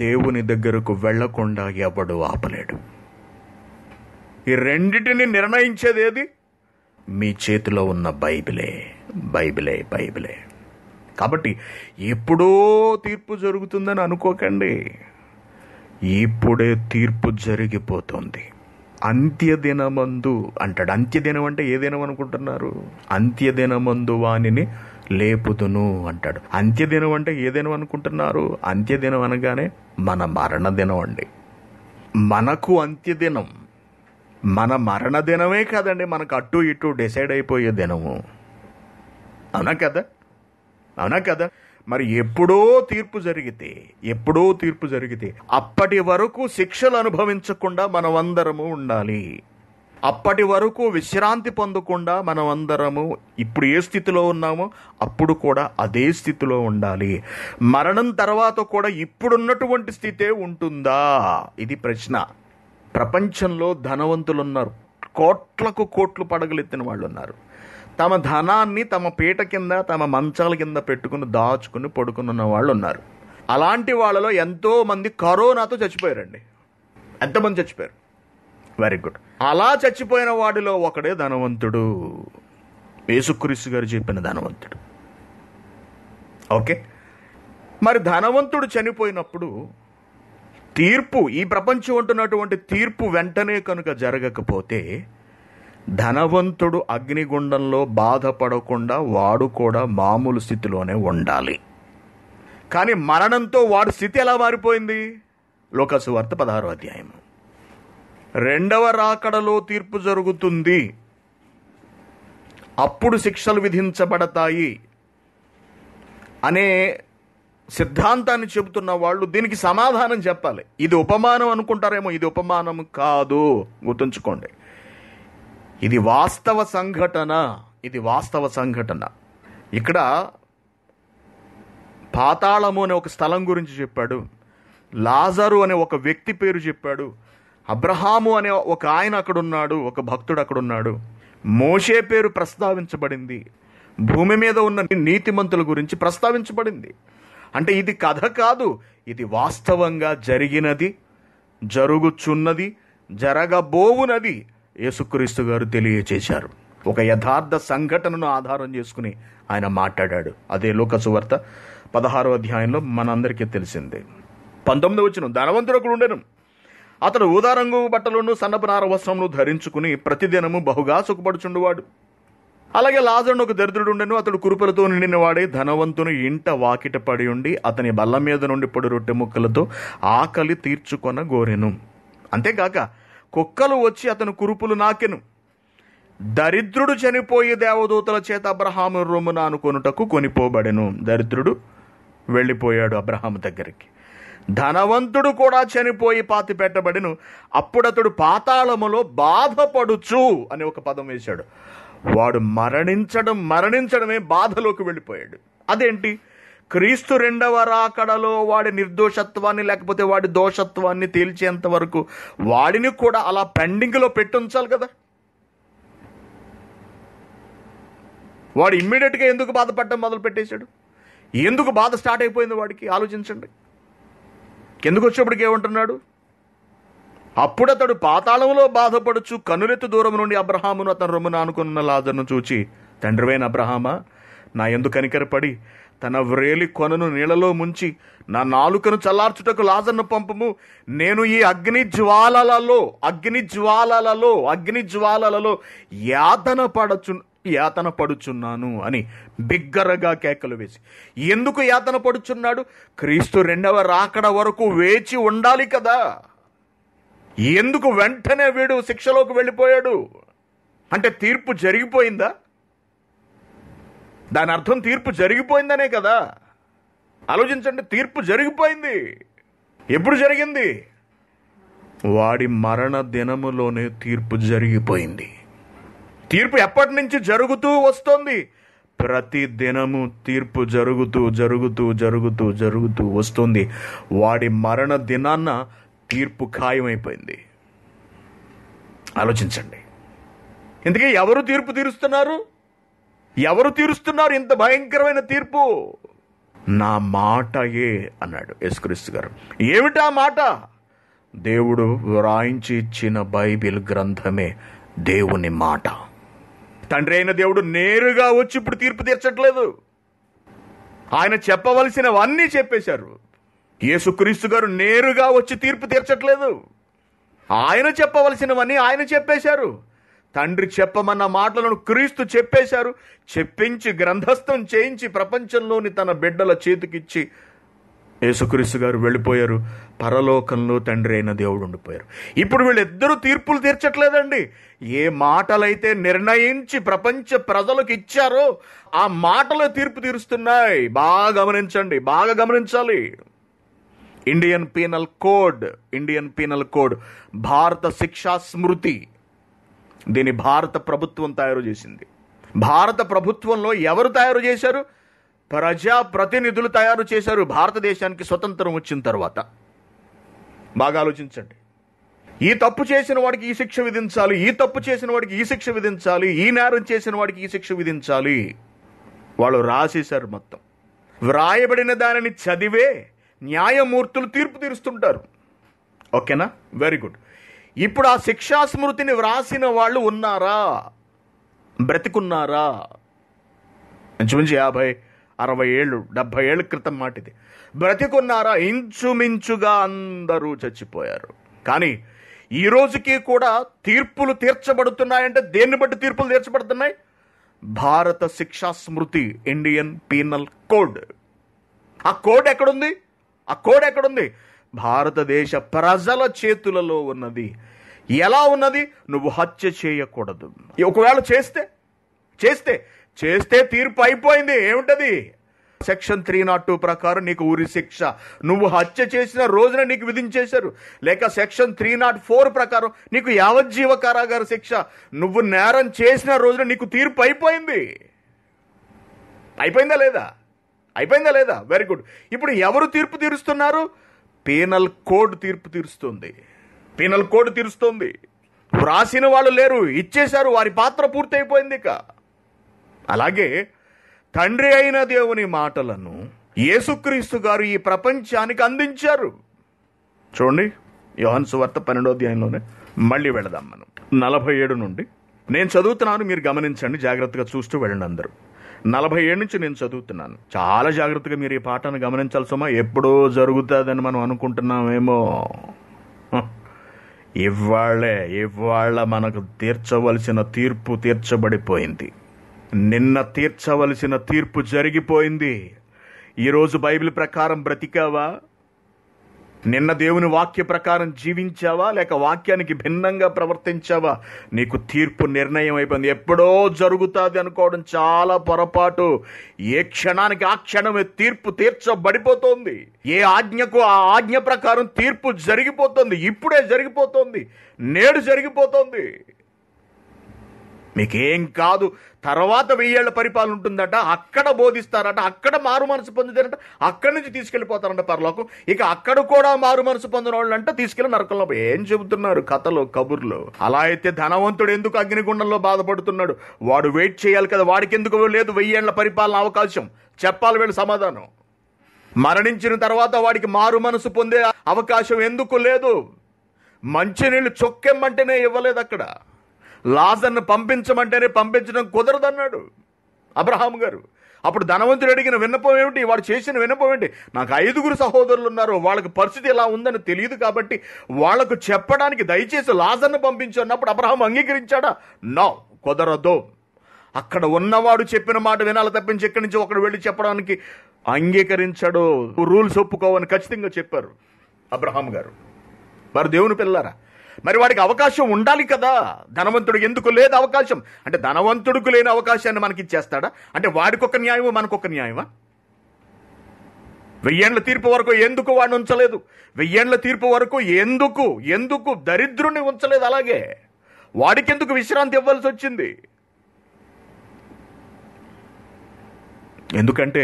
దేవుని దగ్గరకు వెళ్లకుండా ఎవడు ఆపలేడు ఈ రెండిటిని నిర్ణయించేది మీ చేతిలో ఉన్న బైబిలే బైబిలే బైబిలే కాబట్టి ఎప్పుడో తీర్పు జరుగుతుందని అనుకోకండి ఇప్పుడే తీర్పు జరిగిపోతుంది అంత్యదినమందు అంటాడు అంత్యదినం అంటే ఏ దినం అనుకుంటున్నారు అంత్యదినమందు వానిని లేపుదును అంటాడు అంత్యదినం అంటే ఏ దినం అనుకుంటున్నారు అంత్యదినం అనగానే మన మరణ దినం అండి మనకు అంత్యదినం మన మరణ దినమే కాదండి మనకు అటు ఇటు డిసైడ్ అయిపోయే దినము అవునా కదా అవునా కదా మరి ఎప్పుడో తీర్పు జరిగితే ఎప్పుడో తీర్పు జరిగితే అప్పటి వరకు శిక్షలు అనుభవించకుండా మనమందరము ఉండాలి అప్పటి వరకు విశ్రాంతి పొందకుండా మనం అందరము ఇప్పుడు ఏ స్థితిలో ఉన్నామో అప్పుడు కూడా అదే స్థితిలో ఉండాలి మరణం తర్వాత కూడా ఇప్పుడున్నటువంటి స్థితే ఉంటుందా ఇది ప్రశ్న ప్రపంచంలో ధనవంతులు ఉన్నారు కోట్లకు కోట్లు పడగలెత్తిన వాళ్ళు ఉన్నారు తమ ధనాన్ని తమ పీట కింద తమ మంచాల కింద పెట్టుకుని దాచుకుని ఉన్న వాళ్ళు ఉన్నారు అలాంటి వాళ్ళలో ఎంతోమంది కరోనాతో చచ్చిపోయారండి ఎంతమంది చచ్చిపోయారు వెరీ గుడ్ అలా చచ్చిపోయిన వాడిలో ఒకడే ధనవంతుడు యేసుక్రీస్తు గారు చెప్పిన ధనవంతుడు ఓకే మరి ధనవంతుడు చనిపోయినప్పుడు తీర్పు ఈ ప్రపంచం అంటున్నటువంటి తీర్పు వెంటనే కనుక జరగకపోతే ధనవంతుడు అగ్నిగుండంలో బాధపడకుండా వాడు కూడా మామూలు స్థితిలోనే ఉండాలి కానీ మరణంతో వాడి స్థితి ఎలా మారిపోయింది లోకసు వార్త పదహారో అధ్యాయం రెండవ రాకడలో తీర్పు జరుగుతుంది అప్పుడు శిక్షలు విధించబడతాయి అనే సిద్ధాంతాన్ని చెబుతున్న వాళ్ళు దీనికి సమాధానం చెప్పాలి ఇది ఉపమానం అనుకుంటారేమో ఇది ఉపమానం కాదు గుర్తుంచుకోండి ఇది వాస్తవ సంఘటన ఇది వాస్తవ సంఘటన ఇక్కడ పాతాళము అనే ఒక స్థలం గురించి చెప్పాడు లాజరు అనే ఒక వ్యక్తి పేరు చెప్పాడు అబ్రహాము అనే ఒక ఆయన అక్కడున్నాడు ఒక భక్తుడు అక్కడున్నాడు మోషే పేరు ప్రస్తావించబడింది భూమి మీద ఉన్న నీతిమంతుల గురించి ప్రస్తావించబడింది అంటే ఇది కథ కాదు ఇది వాస్తవంగా జరిగినది జరుగుచున్నది జరగబోవునది యేసుక్రీస్తు గారు తెలియచేశారు ఒక యథార్థ సంఘటనను ఆధారం చేసుకుని ఆయన మాట్లాడాడు అదే లోకసువార్త పదహారో అధ్యాయంలో మనందరికీ తెలిసిందే పంతొమ్మిది వచ్చిన ధనవంతుడు ఒకడు ఉండను అతడు ఊదారంగు బట్టలను సన్నపు నార వస్త్రమును ధరించుకుని ప్రతిదినము బహుగా సుఖపడుచుండువాడు అలాగే లాజరుడు ఒక దరిద్రుడుండెను అతడు కురుపులతో నిండినవాడే ధనవంతుని ఇంట వాకిట పడి ఉండి అతని బల్ల మీద నుండి పొడి రొట్టె ముక్కలతో ఆకలి తీర్చుకొన గోరెను అంతేకాక కుక్కలు వచ్చి అతను కురుపులు నాకెను దరిద్రుడు చనిపోయి దేవదూతల చేత అబ్రహాము రొమ్మున అనుకొనుటకు కొనిపోబడెను దరిద్రుడు వెళ్ళిపోయాడు అబ్రహాము దగ్గరికి ధనవంతుడు కూడా చనిపోయి పాతి పెట్టబడిను అప్పుడతడు పాతాళములో బాధపడుచు అని ఒక పదం వేశాడు వాడు మరణించడం మరణించడమే బాధలోకి వెళ్ళిపోయాడు అదేంటి క్రీస్తు రెండవ రాకడలో వాడి నిర్దోషత్వాన్ని లేకపోతే వాడి దోషత్వాన్ని తేల్చేంత వరకు వాడిని కూడా అలా పెండింగ్లో పెట్టుంచాలి కదా వాడు ఇమ్మీడియట్గా ఎందుకు బాధపడడం మొదలు పెట్టేశాడు ఎందుకు బాధ స్టార్ట్ అయిపోయింది వాడికి ఆలోచించండి కిందకు ఉంటున్నాడు ఏమంటున్నాడు అప్పుడతడు పాతాళంలో బాధపడుచు కనులెత్తు దూరం నుండి అబ్రహామును అతను రొమ్మున అనుకున్న లాజర్ను చూచి తండ్రివైన అబ్రహామా నా ఎందు కనికరపడి తన వ్రేలి కొనను నీళ్ళలో ముంచి నా నాలుకను చల్లార్చుటకు లాజర్ను పంపము నేను ఈ అగ్ని జ్వాలలలో అగ్ని జ్వాలలలో అగ్ని జ్వాలలలో యాతన పడచు యాతన పడుచున్నాను అని బిగ్గరగా కేకలు వేసి ఎందుకు యాతన పడుచున్నాడు క్రీస్తు రెండవ రాకడ వరకు వేచి ఉండాలి కదా ఎందుకు వెంటనే వీడు శిక్షలోకి వెళ్ళిపోయాడు అంటే తీర్పు జరిగిపోయిందా దాని అర్థం తీర్పు జరిగిపోయిందనే కదా ఆలోచించండి తీర్పు జరిగిపోయింది ఎప్పుడు జరిగింది వాడి మరణ దినములోనే తీర్పు జరిగిపోయింది తీర్పు ఎప్పటి నుంచి జరుగుతూ వస్తుంది ప్రతి దినము తీర్పు జరుగుతూ జరుగుతూ జరుగుతూ జరుగుతూ వస్తుంది వాడి మరణ దినాన్న తీర్పు ఖాయమైపోయింది ఆలోచించండి ఇందుకే ఎవరు తీర్పు తీరుస్తున్నారు ఎవరు తీరుస్తున్నారు ఇంత భయంకరమైన తీర్పు నా మాట ఏ అన్నాడు యేసుక్రీస్తు గారు ఏమిటా మాట దేవుడు వ్రాయించి ఇచ్చిన బైబిల్ గ్రంథమే దేవుని మాట తండ్రి అయిన దేవుడు నేరుగా వచ్చి ఇప్పుడు తీర్పు తీర్చట్లేదు ఆయన చెప్పవలసినవన్నీ చెప్పేశారు యేసుక్రీస్తు గారు నేరుగా వచ్చి తీర్పు తీర్చట్లేదు ఆయన చెప్పవలసినవన్నీ ఆయన చెప్పేశారు తండ్రి చెప్పమన్న మాటలను క్రీస్తు చెప్పేశారు చెప్పించి గ్రంథస్థం చేయించి ప్రపంచంలోని తన బిడ్డల చేతికిచ్చి యేసుక్రీస్తు గారు వెళ్ళిపోయారు పరలోకంలో తండ్రి అయిన దేవుడు ఉండిపోయారు ఇప్పుడు వీళ్ళిద్దరూ తీర్పులు తీర్చట్లేదండి ఏ మాటలైతే నిర్ణయించి ప్రపంచ ప్రజలకు ఇచ్చారో ఆ మాటలు తీర్పు తీరుస్తున్నాయి బాగా గమనించండి బాగా గమనించాలి Indian penal code Indian penal code భారత శిక్షా స్మృతి దీని భారత ప్రభుత్వం తయారు చేసింది భారత ప్రభుత్వంలో ఎవరు తయారు చేశారు ప్రజాప్రతినిధులు తయారు చేశారు భారతదేశానికి స్వతంత్రం వచ్చిన తర్వాత బాగా ఆలోచించండి ఈ తప్పు చేసిన వాడికి ఈ శిక్ష విధించాలి ఈ తప్పు చేసిన వాడికి ఈ శిక్ష విధించాలి ఈ నేరం చేసిన వాడికి ఈ శిక్ష విధించాలి వాళ్ళు రాసేశారు మొత్తం వ్రాయబడిన దానిని చదివే న్యాయమూర్తులు తీర్పు తీరుస్తుంటారు ఓకేనా వెరీ గుడ్ ఇప్పుడు ఆ శిక్షాస్మృతిని వ్రాసిన వాళ్ళు ఉన్నారా బ్రతికున్నారా ఇంచుమించు యాభై అరవై ఏళ్ళు డెబ్భై ఏళ్ళ క్రితం మాటిది బ్రతికున్నారా ఇంచుమించుగా అందరూ చచ్చిపోయారు కానీ ఈ రోజుకి కూడా తీర్పులు తీర్చబడుతున్నాయంటే దేన్ని బట్టి తీర్పులు తీర్చబడుతున్నాయి భారత శిక్షా స్మృతి ఇండియన్ పీనల్ కోడ్ ఆ కోడ్ ఎక్కడుంది ఆ కోడ్ ఎక్కడుంది భారతదేశ ప్రజల చేతులలో ఉన్నది ఎలా ఉన్నది నువ్వు హత్య చేయకూడదు ఒకవేళ చేస్తే చేస్తే చేస్తే తీర్పు అయిపోయింది ఏమిటది సెక్షన్ త్రీ నాట్ టూ ప్రకారం నీకు ఉరి శిక్ష నువ్వు హత్య చేసిన రోజున నీకు విధించేశారు లేక సెక్షన్ త్రీ నాట్ ఫోర్ ప్రకారం నీకు యావజ్జీవ కారాగార శిక్ష నువ్వు నేరం చేసిన రోజున నీకు తీర్పు అయిపోయింది అయిపోయిందా లేదా అయిపోయిందా లేదా వెరీ గుడ్ ఇప్పుడు ఎవరు తీర్పు తీరుస్తున్నారు పీనల్ కోడ్ తీర్పు తీరుస్తుంది పీనల్ కోడ్ తీరుస్తుంది వ్రాసిన వాళ్ళు లేరు ఇచ్చేశారు వారి పాత్ర పూర్తయిపోయింది ఇక అలాగే తండ్రి అయిన దేవుని మాటలను యేసుక్రీస్తు గారు ఈ ప్రపంచానికి అందించారు చూడండి యోహన్సు వార్త పన్నెండో అధ్యాయంలోనే మళ్ళీ వెళదాం మనం నలభై ఏడు నుండి నేను చదువుతున్నాను మీరు గమనించండి జాగ్రత్తగా చూస్తూ వెళ్ళండి అందరూ నలభై ఏడు నుంచి నేను చదువుతున్నాను చాలా జాగ్రత్తగా మీరు ఈ పాఠాన్ని గమనించాల్సమా ఎప్పుడో జరుగుతుందని మనం అనుకుంటున్నామేమో ఇవాళే ఇవాళ మనకు తీర్చవలసిన తీర్పు తీర్చబడిపోయింది నిన్న తీర్చవలసిన తీర్పు జరిగిపోయింది ఈరోజు బైబిల్ ప్రకారం బ్రతికావా నిన్న దేవుని వాక్య ప్రకారం జీవించావా లేక వాక్యానికి భిన్నంగా ప్రవర్తించావా నీకు తీర్పు నిర్ణయం అయిపోయింది ఎప్పుడో జరుగుతుంది అనుకోవడం చాలా పొరపాటు ఏ క్షణానికి ఆ క్షణమే తీర్పు తీర్చబడిపోతుంది ఏ ఆజ్ఞకు ఆ ఆజ్ఞ ప్రకారం తీర్పు జరిగిపోతుంది ఇప్పుడే జరిగిపోతుంది నేడు జరిగిపోతుంది మీకేం కాదు తర్వాత వెయ్యేళ్ల పరిపాలన ఉంటుందట అక్కడ బోధిస్తారట అక్కడ మారు మనసు పొందుతారట అక్కడి నుంచి తీసుకెళ్లిపోతారంట పరలోకం ఇక అక్కడ కూడా మారు మనసు పొందిన వాళ్ళంట తీసుకెళ్లి నరకంలో ఏం చెబుతున్నారు కథలో కబుర్లో అలా అయితే ధనవంతుడు ఎందుకు అగ్నిగుండంలో బాధపడుతున్నాడు వాడు వెయిట్ చేయాలి కదా వాడికి ఎందుకు లేదు వెయ్యేళ్ల పరిపాలన అవకాశం చెప్పాలి వీళ్ళు సమాధానం మరణించిన తర్వాత వాడికి మారు మనసు పొందే అవకాశం ఎందుకు లేదు మంచినీళ్ళు చొక్కెమ్మంటేనే ఇవ్వలేదు అక్కడ లాజర్ను పంపించమంటేనే పంపించడం కుదరదన్నాడు అబ్రహాం గారు అప్పుడు ధనవంతుడు అడిగిన విన్నపం ఏమిటి వాడు చేసిన విన్నపం ఏంటి నాకు ఐదుగురు సహోదరులు ఉన్నారు వాళ్ళకి పరిస్థితి ఎలా ఉందని తెలియదు కాబట్టి వాళ్లకు చెప్పడానికి దయచేసి లాజర్ను పంపించు అన్నప్పుడు అబ్రహాం అంగీకరించాడా నో కుదరదు అక్కడ ఉన్నవాడు చెప్పిన మాట వినాలి తప్పించి ఇక్కడి నుంచి ఒకడు వెళ్ళి చెప్పడానికి అంగీకరించడు రూల్స్ ఒప్పుకోవని ఖచ్చితంగా చెప్పారు అబ్రహాం గారు మరి దేవుని పిల్లరా మరి వాడికి అవకాశం ఉండాలి కదా ధనవంతుడు ఎందుకు లేదు అవకాశం అంటే ధనవంతుడికి లేని అవకాశాన్ని మనకి ఇచ్చేస్తాడా అంటే వాడికొక న్యాయమో మనకొక న్యాయమా వెయ్యేండ్ల తీర్పు వరకు ఎందుకు వాడిని ఉంచలేదు వెయ్యేండ్ల తీర్పు వరకు ఎందుకు ఎందుకు దరిద్రుని ఉంచలేదు అలాగే వాడికెందుకు విశ్రాంతి ఇవ్వాల్సి వచ్చింది ఎందుకంటే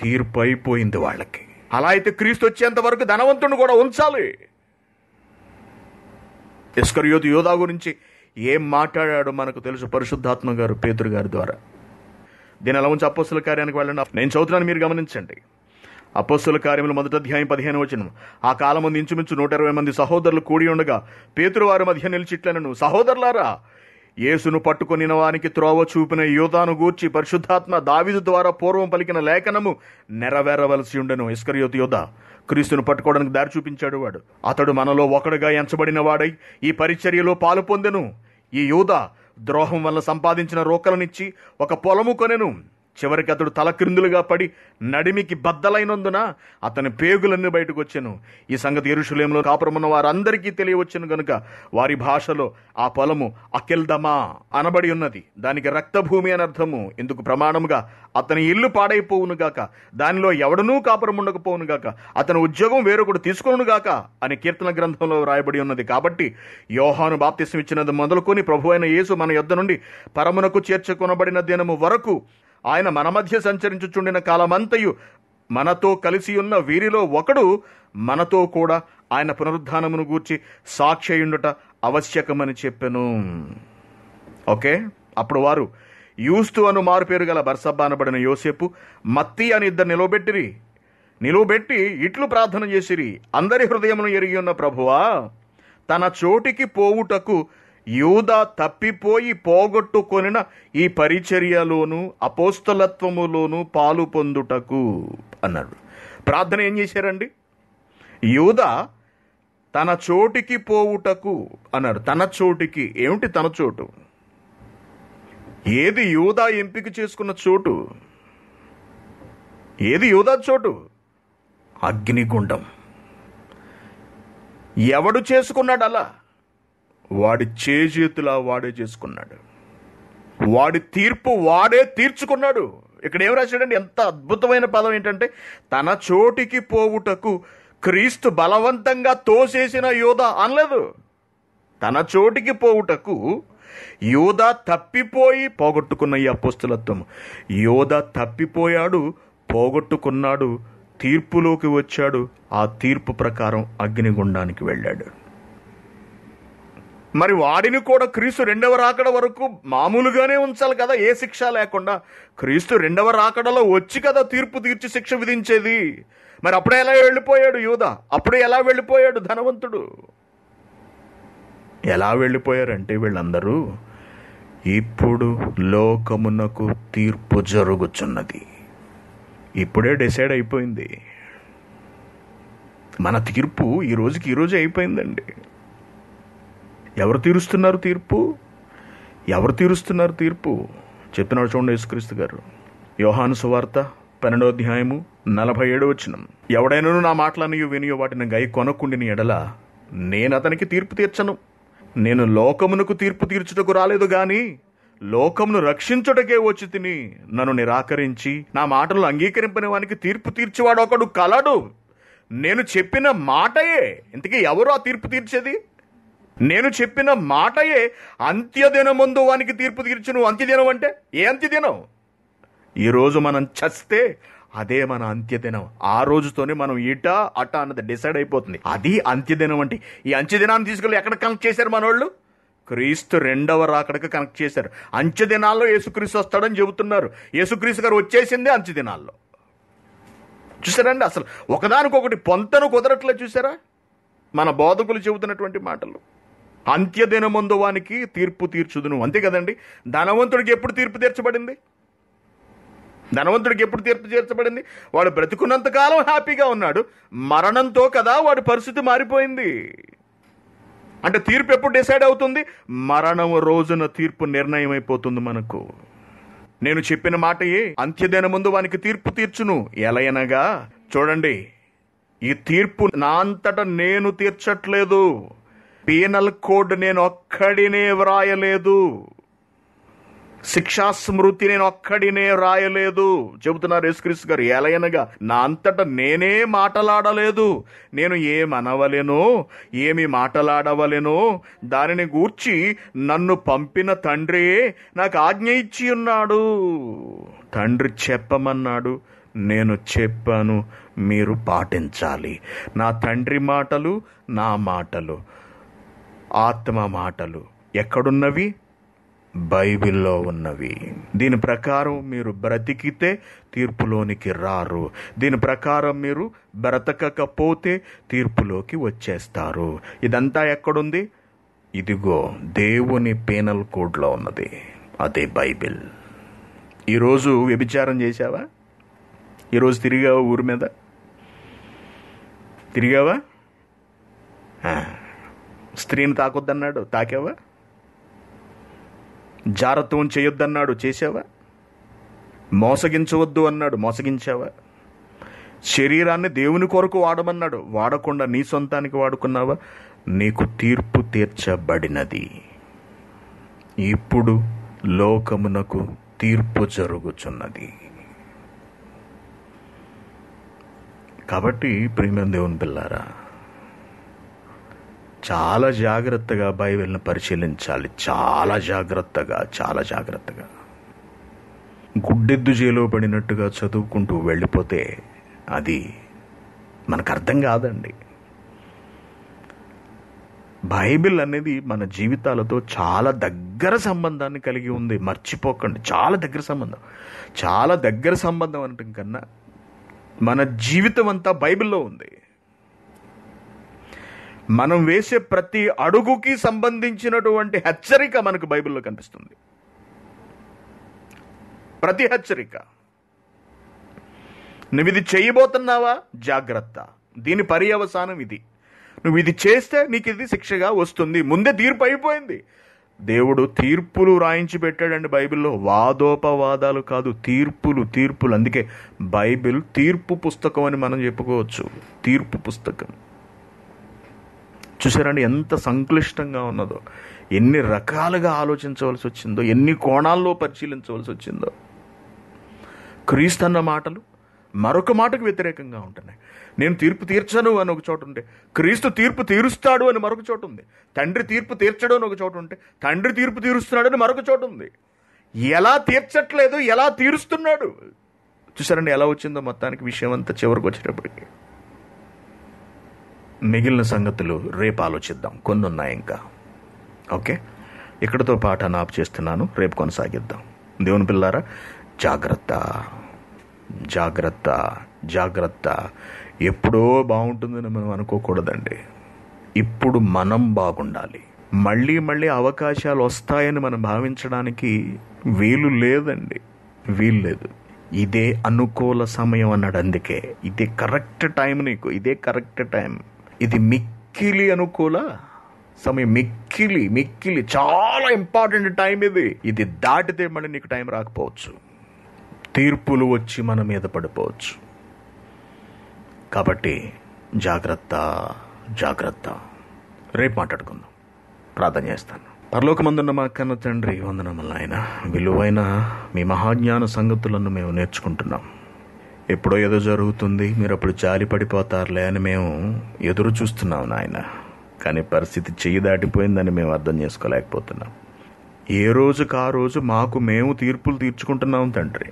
తీర్పు అయిపోయింది వాళ్ళకి అలా అయితే క్రీస్తు వచ్చేంత వరకు ధనవంతుని కూడా ఉంచాలి ఇస్కరియోతు యోధా గురించి ఏం మాట్లాడాడో మనకు తెలుసు పరిశుద్ధాత్మ గారు పేతురు గారి ద్వారా దీని అలా ఉంచి అపోస్తుల కార్యానికి వెళ్ళండి నేను చదువుతున్నాను మీరు గమనించండి అపోస్తుల కార్యములు మొదట అధ్యాయం పదిహేను వచ్చిన ఆ కాలం ముందు ఇంచుమించు నూట ఇరవై మంది సహోదరులు కూడి ఉండగా పేతురు వారి మధ్య నిలిచిట్లను సహోదరులారా యేసును పట్టుకొనిన వానికి త్రోవ చూపిన యోధాను గూర్చి పరిశుద్ధాత్మ దావిదు ద్వారా పూర్వం పలికిన లేఖనము నెరవేరవలసి ఉండెను ఇస్కర్యోత్ యోధ క్రీస్తును పట్టుకోవడానికి దారి చూపించాడు వాడు అతడు మనలో ఒకడుగా ఎంచబడిన వాడై ఈ పరిచర్యలో పాలు పొందెను ఈ యోధ ద్రోహం వల్ల సంపాదించిన రోకలనిచ్చి ఒక పొలము కొనెను చివరికి అతడు తలక్రిందులుగా పడి నడిమికి బద్దలైనందున అతని పేగులన్నీ బయటకు వచ్చాను ఈ సంగతి ఎరుషులేములో కాపురమున్న వారందరికీ తెలియవచ్చును గనుక వారి భాషలో ఆ పొలము అఖిల్దమా అనబడి ఉన్నది దానికి రక్తభూమి అని అర్థము ఇందుకు ప్రమాణముగా అతని ఇల్లు పాడైపోవునుగాక దానిలో ఎవడనూ కాపురం గాక అతని ఉద్యోగం వేరొకడు తీసుకునుగాక అని కీర్తన గ్రంథంలో రాయబడి ఉన్నది కాబట్టి యోహాను బాప్తిసం ఇచ్చినది మొదలుకొని ప్రభు అయిన యేసు మన యొద్ద నుండి పరమునకు చేర్చుకొనబడిన దినము వరకు ఆయన మన మధ్య సంచరించుచుండిన కాలమంతయు మనతో కలిసి ఉన్న వీరిలో ఒకడు మనతో కూడా ఆయన పునరుద్ధానమును గూర్చి సాక్ష్యయుండుట ఆవశ్యకమని చెప్పెను ఓకే అప్పుడు వారు యూస్తు అను మారుపేరు గల బర్సబ్బా అనబడిన యోసేపు మత్తి అని ఇద్దరు నిలవబెట్టిరి నిలువబెట్టి ఇట్లు ప్రార్థన చేసిరి అందరి హృదయమును ఎరిగి ఉన్న ప్రభువా తన చోటికి పోవుటకు యూదా తప్పిపోయి పోగొట్టుకొనిన ఈ పరిచర్యలోను అపోస్తలత్వములోను పాలు పొందుటకు అన్నాడు ప్రార్థన ఏం చేశారండి యూదా తన చోటికి పోవుటకు అన్నాడు తన చోటికి ఏమిటి తన చోటు ఏది యూదా ఎంపిక చేసుకున్న చోటు ఏది యూదా చోటు అగ్నిగుండం ఎవడు చేసుకున్నాడు అలా వాడి చేజేతులా వాడే చేసుకున్నాడు వాడి తీర్పు వాడే తీర్చుకున్నాడు ఇక్కడ ఏం రాశాడండి ఎంత అద్భుతమైన పదం ఏంటంటే తన చోటికి పోవుటకు క్రీస్తు బలవంతంగా తోసేసిన యోధ అనలేదు తన చోటికి పోవుటకు యోధ తప్పిపోయి పోగొట్టుకున్న ఈ అపోస్తులత్వం యోధ తప్పిపోయాడు పోగొట్టుకున్నాడు తీర్పులోకి వచ్చాడు ఆ తీర్పు ప్రకారం అగ్నిగుండానికి వెళ్ళాడు మరి వాడిని కూడా క్రీస్తు రెండవ రాకడ వరకు మామూలుగానే ఉంచాలి కదా ఏ శిక్ష లేకుండా క్రీస్తు రెండవ రాకడలో వచ్చి కదా తీర్పు తీర్చి శిక్ష విధించేది మరి అప్పుడే ఎలా వెళ్ళిపోయాడు యూద అప్పుడే ఎలా వెళ్ళిపోయాడు ధనవంతుడు ఎలా వెళ్ళిపోయారంటే వీళ్ళందరూ ఇప్పుడు లోకమునకు తీర్పు జరుగుచున్నది ఇప్పుడే డిసైడ్ అయిపోయింది మన తీర్పు ఈ రోజుకి ఈరోజే అయిపోయిందండి ఎవరు తీరుస్తున్నారు తీర్పు ఎవరు తీరుస్తున్నారు తీర్పు చెప్పినాడు చూడండి యేసుక్రీస్తు గారు యోహాను సువార్త పన్నెండో అధ్యాయము నలభై ఏడు వచ్చినం ఎవడైనా నా మాటలనియు వినియో వాటిని గై కొనకుండిని ఎడల నేను అతనికి తీర్పు తీర్చను నేను లోకమునకు తీర్పు తీర్చుటకు రాలేదు గాని లోకమును రక్షించుటకే వచ్చి తిని నన్ను నిరాకరించి నా మాటలను అంగీకరింపని వానికి తీర్పు తీర్చేవాడు ఒకడు కలడు నేను చెప్పిన మాటయే ఇంతకీ ఎవరు ఆ తీర్పు తీర్చేది నేను చెప్పిన మాటయే అంత్యదినం ముందు వానికి తీర్పు తీర్చును అంత్యదినం అంటే ఏ అంత్యదినం ఈరోజు మనం చస్తే అదే మన అంత్యదినం ఆ రోజుతోనే మనం ఇట అట అన్నది డిసైడ్ అయిపోతుంది అది అంత్యదినం అంటే ఈ అంత్యదినాన్ని తీసుకెళ్ళి ఎక్కడ కనెక్ట్ చేశారు మనోళ్ళు క్రీస్తు రెండవ రాకడకు కనెక్ట్ చేశారు అంత్యదినాల్లో యేసుక్రీస్తు వస్తాడని చెబుతున్నారు యేసుక్రీస్తు గారు వచ్చేసిందే అంత్యదినాల్లో చూసారండి అసలు ఒకదానికొకటి పొంతను కుదరట్లే చూసారా మన బోధకులు చెబుతున్నటువంటి మాటలు ముందు వానికి తీర్పు తీర్చుదును అంతే కదండి ధనవంతుడికి ఎప్పుడు తీర్పు తీర్చబడింది ధనవంతుడికి ఎప్పుడు తీర్పు తీర్చబడింది వాడు బ్రతుకున్నంతకాలం హ్యాపీగా ఉన్నాడు మరణంతో కదా వాడి పరిస్థితి మారిపోయింది అంటే తీర్పు ఎప్పుడు డిసైడ్ అవుతుంది మరణం రోజున తీర్పు నిర్ణయం అయిపోతుంది మనకు నేను చెప్పిన మాటయే అంత్యదిన ముందు వానికి తీర్పు తీర్చును ఎలయనగా చూడండి ఈ తీర్పు నా అంతటా నేను తీర్చట్లేదు పీనల్ కోడ్ నేను ఒక్కడినే వ్రాయలేదు శిక్షా స్మృతి నేను ఒక్కడినే వ్రాయలేదు చెబుతున్నారు యేసుక్రీస్ గారు ఎలయనగా నా అంతట నేనే మాటలాడలేదు నేను ఏమనవలేను ఏమి మాటలాడవలేను దానిని గూర్చి నన్ను పంపిన తండ్రి నాకు ఆజ్ఞ ఇచ్చి ఉన్నాడు తండ్రి చెప్పమన్నాడు నేను చెప్పాను మీరు పాటించాలి నా తండ్రి మాటలు నా మాటలు ఆత్మ మాటలు ఎక్కడున్నవి బైబిల్లో ఉన్నవి దీని ప్రకారం మీరు బ్రతికితే తీర్పులోనికి రారు దీని ప్రకారం మీరు బ్రతకకపోతే తీర్పులోకి వచ్చేస్తారు ఇదంతా ఎక్కడుంది ఇదిగో దేవుని పీనల్ కోడ్లో ఉన్నది అదే బైబిల్ ఈరోజు వ్యభిచారం చేశావా ఈరోజు తిరిగావా ఊరి మీద తిరిగావా స్త్రీని తాకొద్దన్నాడు తాకావా జారత్వం చేయొద్దన్నాడు చేసావా మోసగించవద్దు అన్నాడు మోసగించావా శరీరాన్ని దేవుని కొరకు వాడమన్నాడు వాడకుండా నీ సొంతానికి వాడుకున్నావా నీకు తీర్పు తీర్చబడినది ఇప్పుడు లోకమునకు తీర్పు జరుగుచున్నది కాబట్టి ప్రేమ దేవుని పిల్లారా చాలా జాగ్రత్తగా బైబిల్ని పరిశీలించాలి చాలా జాగ్రత్తగా చాలా జాగ్రత్తగా గుడ్డెద్దు చేలో పడినట్టుగా చదువుకుంటూ వెళ్ళిపోతే అది మనకు అర్థం కాదండి బైబిల్ అనేది మన జీవితాలతో చాలా దగ్గర సంబంధాన్ని కలిగి ఉంది మర్చిపోకండి చాలా దగ్గర సంబంధం చాలా దగ్గర సంబంధం అనటం కన్నా మన జీవితం అంతా బైబిల్లో ఉంది మనం వేసే ప్రతి అడుగుకి సంబంధించినటువంటి హెచ్చరిక మనకు బైబిల్లో కనిపిస్తుంది ప్రతి హెచ్చరిక నువ్వు ఇది చేయబోతున్నావా జాగ్రత్త దీని పర్యవసానం ఇది నువ్వు ఇది చేస్తే నీకు ఇది శిక్షగా వస్తుంది ముందే తీర్పు అయిపోయింది దేవుడు తీర్పులు రాయించి పెట్టాడండి బైబిల్లో వాదోపవాదాలు కాదు తీర్పులు తీర్పులు అందుకే బైబిల్ తీర్పు పుస్తకం అని మనం చెప్పుకోవచ్చు తీర్పు పుస్తకం చూసారండి ఎంత సంక్లిష్టంగా ఉన్నదో ఎన్ని రకాలుగా ఆలోచించవలసి వచ్చిందో ఎన్ని కోణాల్లో పరిశీలించవలసి వచ్చిందో క్రీస్తు అన్న మాటలు మరొక మాటకు వ్యతిరేకంగా ఉంటున్నాయి నేను తీర్పు తీర్చను అని ఒక చోటు ఉంటే క్రీస్తు తీర్పు తీరుస్తాడు అని మరొక చోటు ఉంది తండ్రి తీర్పు తీర్చడు అని ఒక చోటు ఉంటే తండ్రి తీర్పు తీరుస్తున్నాడు అని మరొక చోటు ఉంది ఎలా తీర్చట్లేదు ఎలా తీరుస్తున్నాడు చూసారండి ఎలా వచ్చిందో మొత్తానికి విషయం అంతా చివరికి వచ్చేటప్పటికి మిగిలిన సంగతులు రేపు ఆలోచిద్దాం కొన్ని ఉన్నాయి ఇంకా ఓకే ఇక్కడతో పాట నాపు చేస్తున్నాను రేపు కొనసాగిద్దాం దేవుని పిల్లారా జాగ్రత్త జాగ్రత్త జాగ్రత్త ఎప్పుడో బాగుంటుందని మనం అనుకోకూడదండి ఇప్పుడు మనం బాగుండాలి మళ్ళీ మళ్ళీ అవకాశాలు వస్తాయని మనం భావించడానికి వీలు లేదండి వీలు లేదు ఇదే అనుకూల సమయం అన్నాడు అందుకే ఇదే కరెక్ట్ టైం నీకు ఇదే కరెక్ట్ టైం ఇది మిక్కిలి అనుకూల సమయం మిక్కిలి మిక్కిలి చాలా ఇంపార్టెంట్ టైం ఇది ఇది దాటితే మళ్ళీ నీకు టైం రాకపోవచ్చు తీర్పులు వచ్చి మన మీద పడిపోవచ్చు కాబట్టి జాగ్రత్త జాగ్రత్త రేపు మాట్లాడుకుందాం ప్రార్థన చేస్తాను పరలోకమందున్న మా కన్న తండ్రి వందనములు ఆయన విలువైన మీ మహాజ్ఞాన సంగతులను మేము నేర్చుకుంటున్నాం ఎప్పుడో ఏదో జరుగుతుంది మీరు అప్పుడు జాలి పడిపోతారులే అని మేము ఎదురు చూస్తున్నాం నాయన కానీ పరిస్థితి చెయ్యి దాటిపోయిందని మేము అర్థం చేసుకోలేకపోతున్నాం ఏ రోజుకు ఆ రోజు మాకు మేము తీర్పులు తీర్చుకుంటున్నాం తండ్రి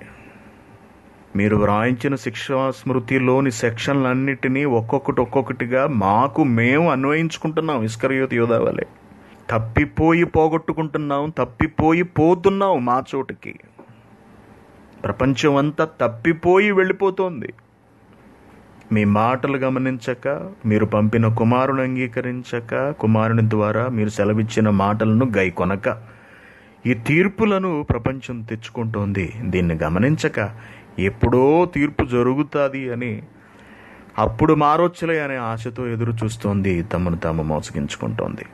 మీరు వ్రాయించిన శిక్షా స్మృతిలోని అన్నిటినీ ఒక్కొక్కటి ఒక్కొక్కటిగా మాకు మేము అన్వయించుకుంటున్నాం ఇస్కరయోతి యోధావలే తప్పిపోయి పోగొట్టుకుంటున్నాం తప్పిపోయి పోతున్నాం మా చోటుకి ప్రపంచం అంతా తప్పిపోయి వెళ్ళిపోతోంది మీ మాటలు గమనించక మీరు పంపిన కుమారుని అంగీకరించక కుమారుని ద్వారా మీరు సెలవిచ్చిన మాటలను గై కొనక ఈ తీర్పులను ప్రపంచం తెచ్చుకుంటోంది దీన్ని గమనించక ఎప్పుడో తీర్పు జరుగుతుంది అని అప్పుడు మారొచ్చులే అనే ఆశతో ఎదురు చూస్తోంది తమను తాము మోసగించుకుంటోంది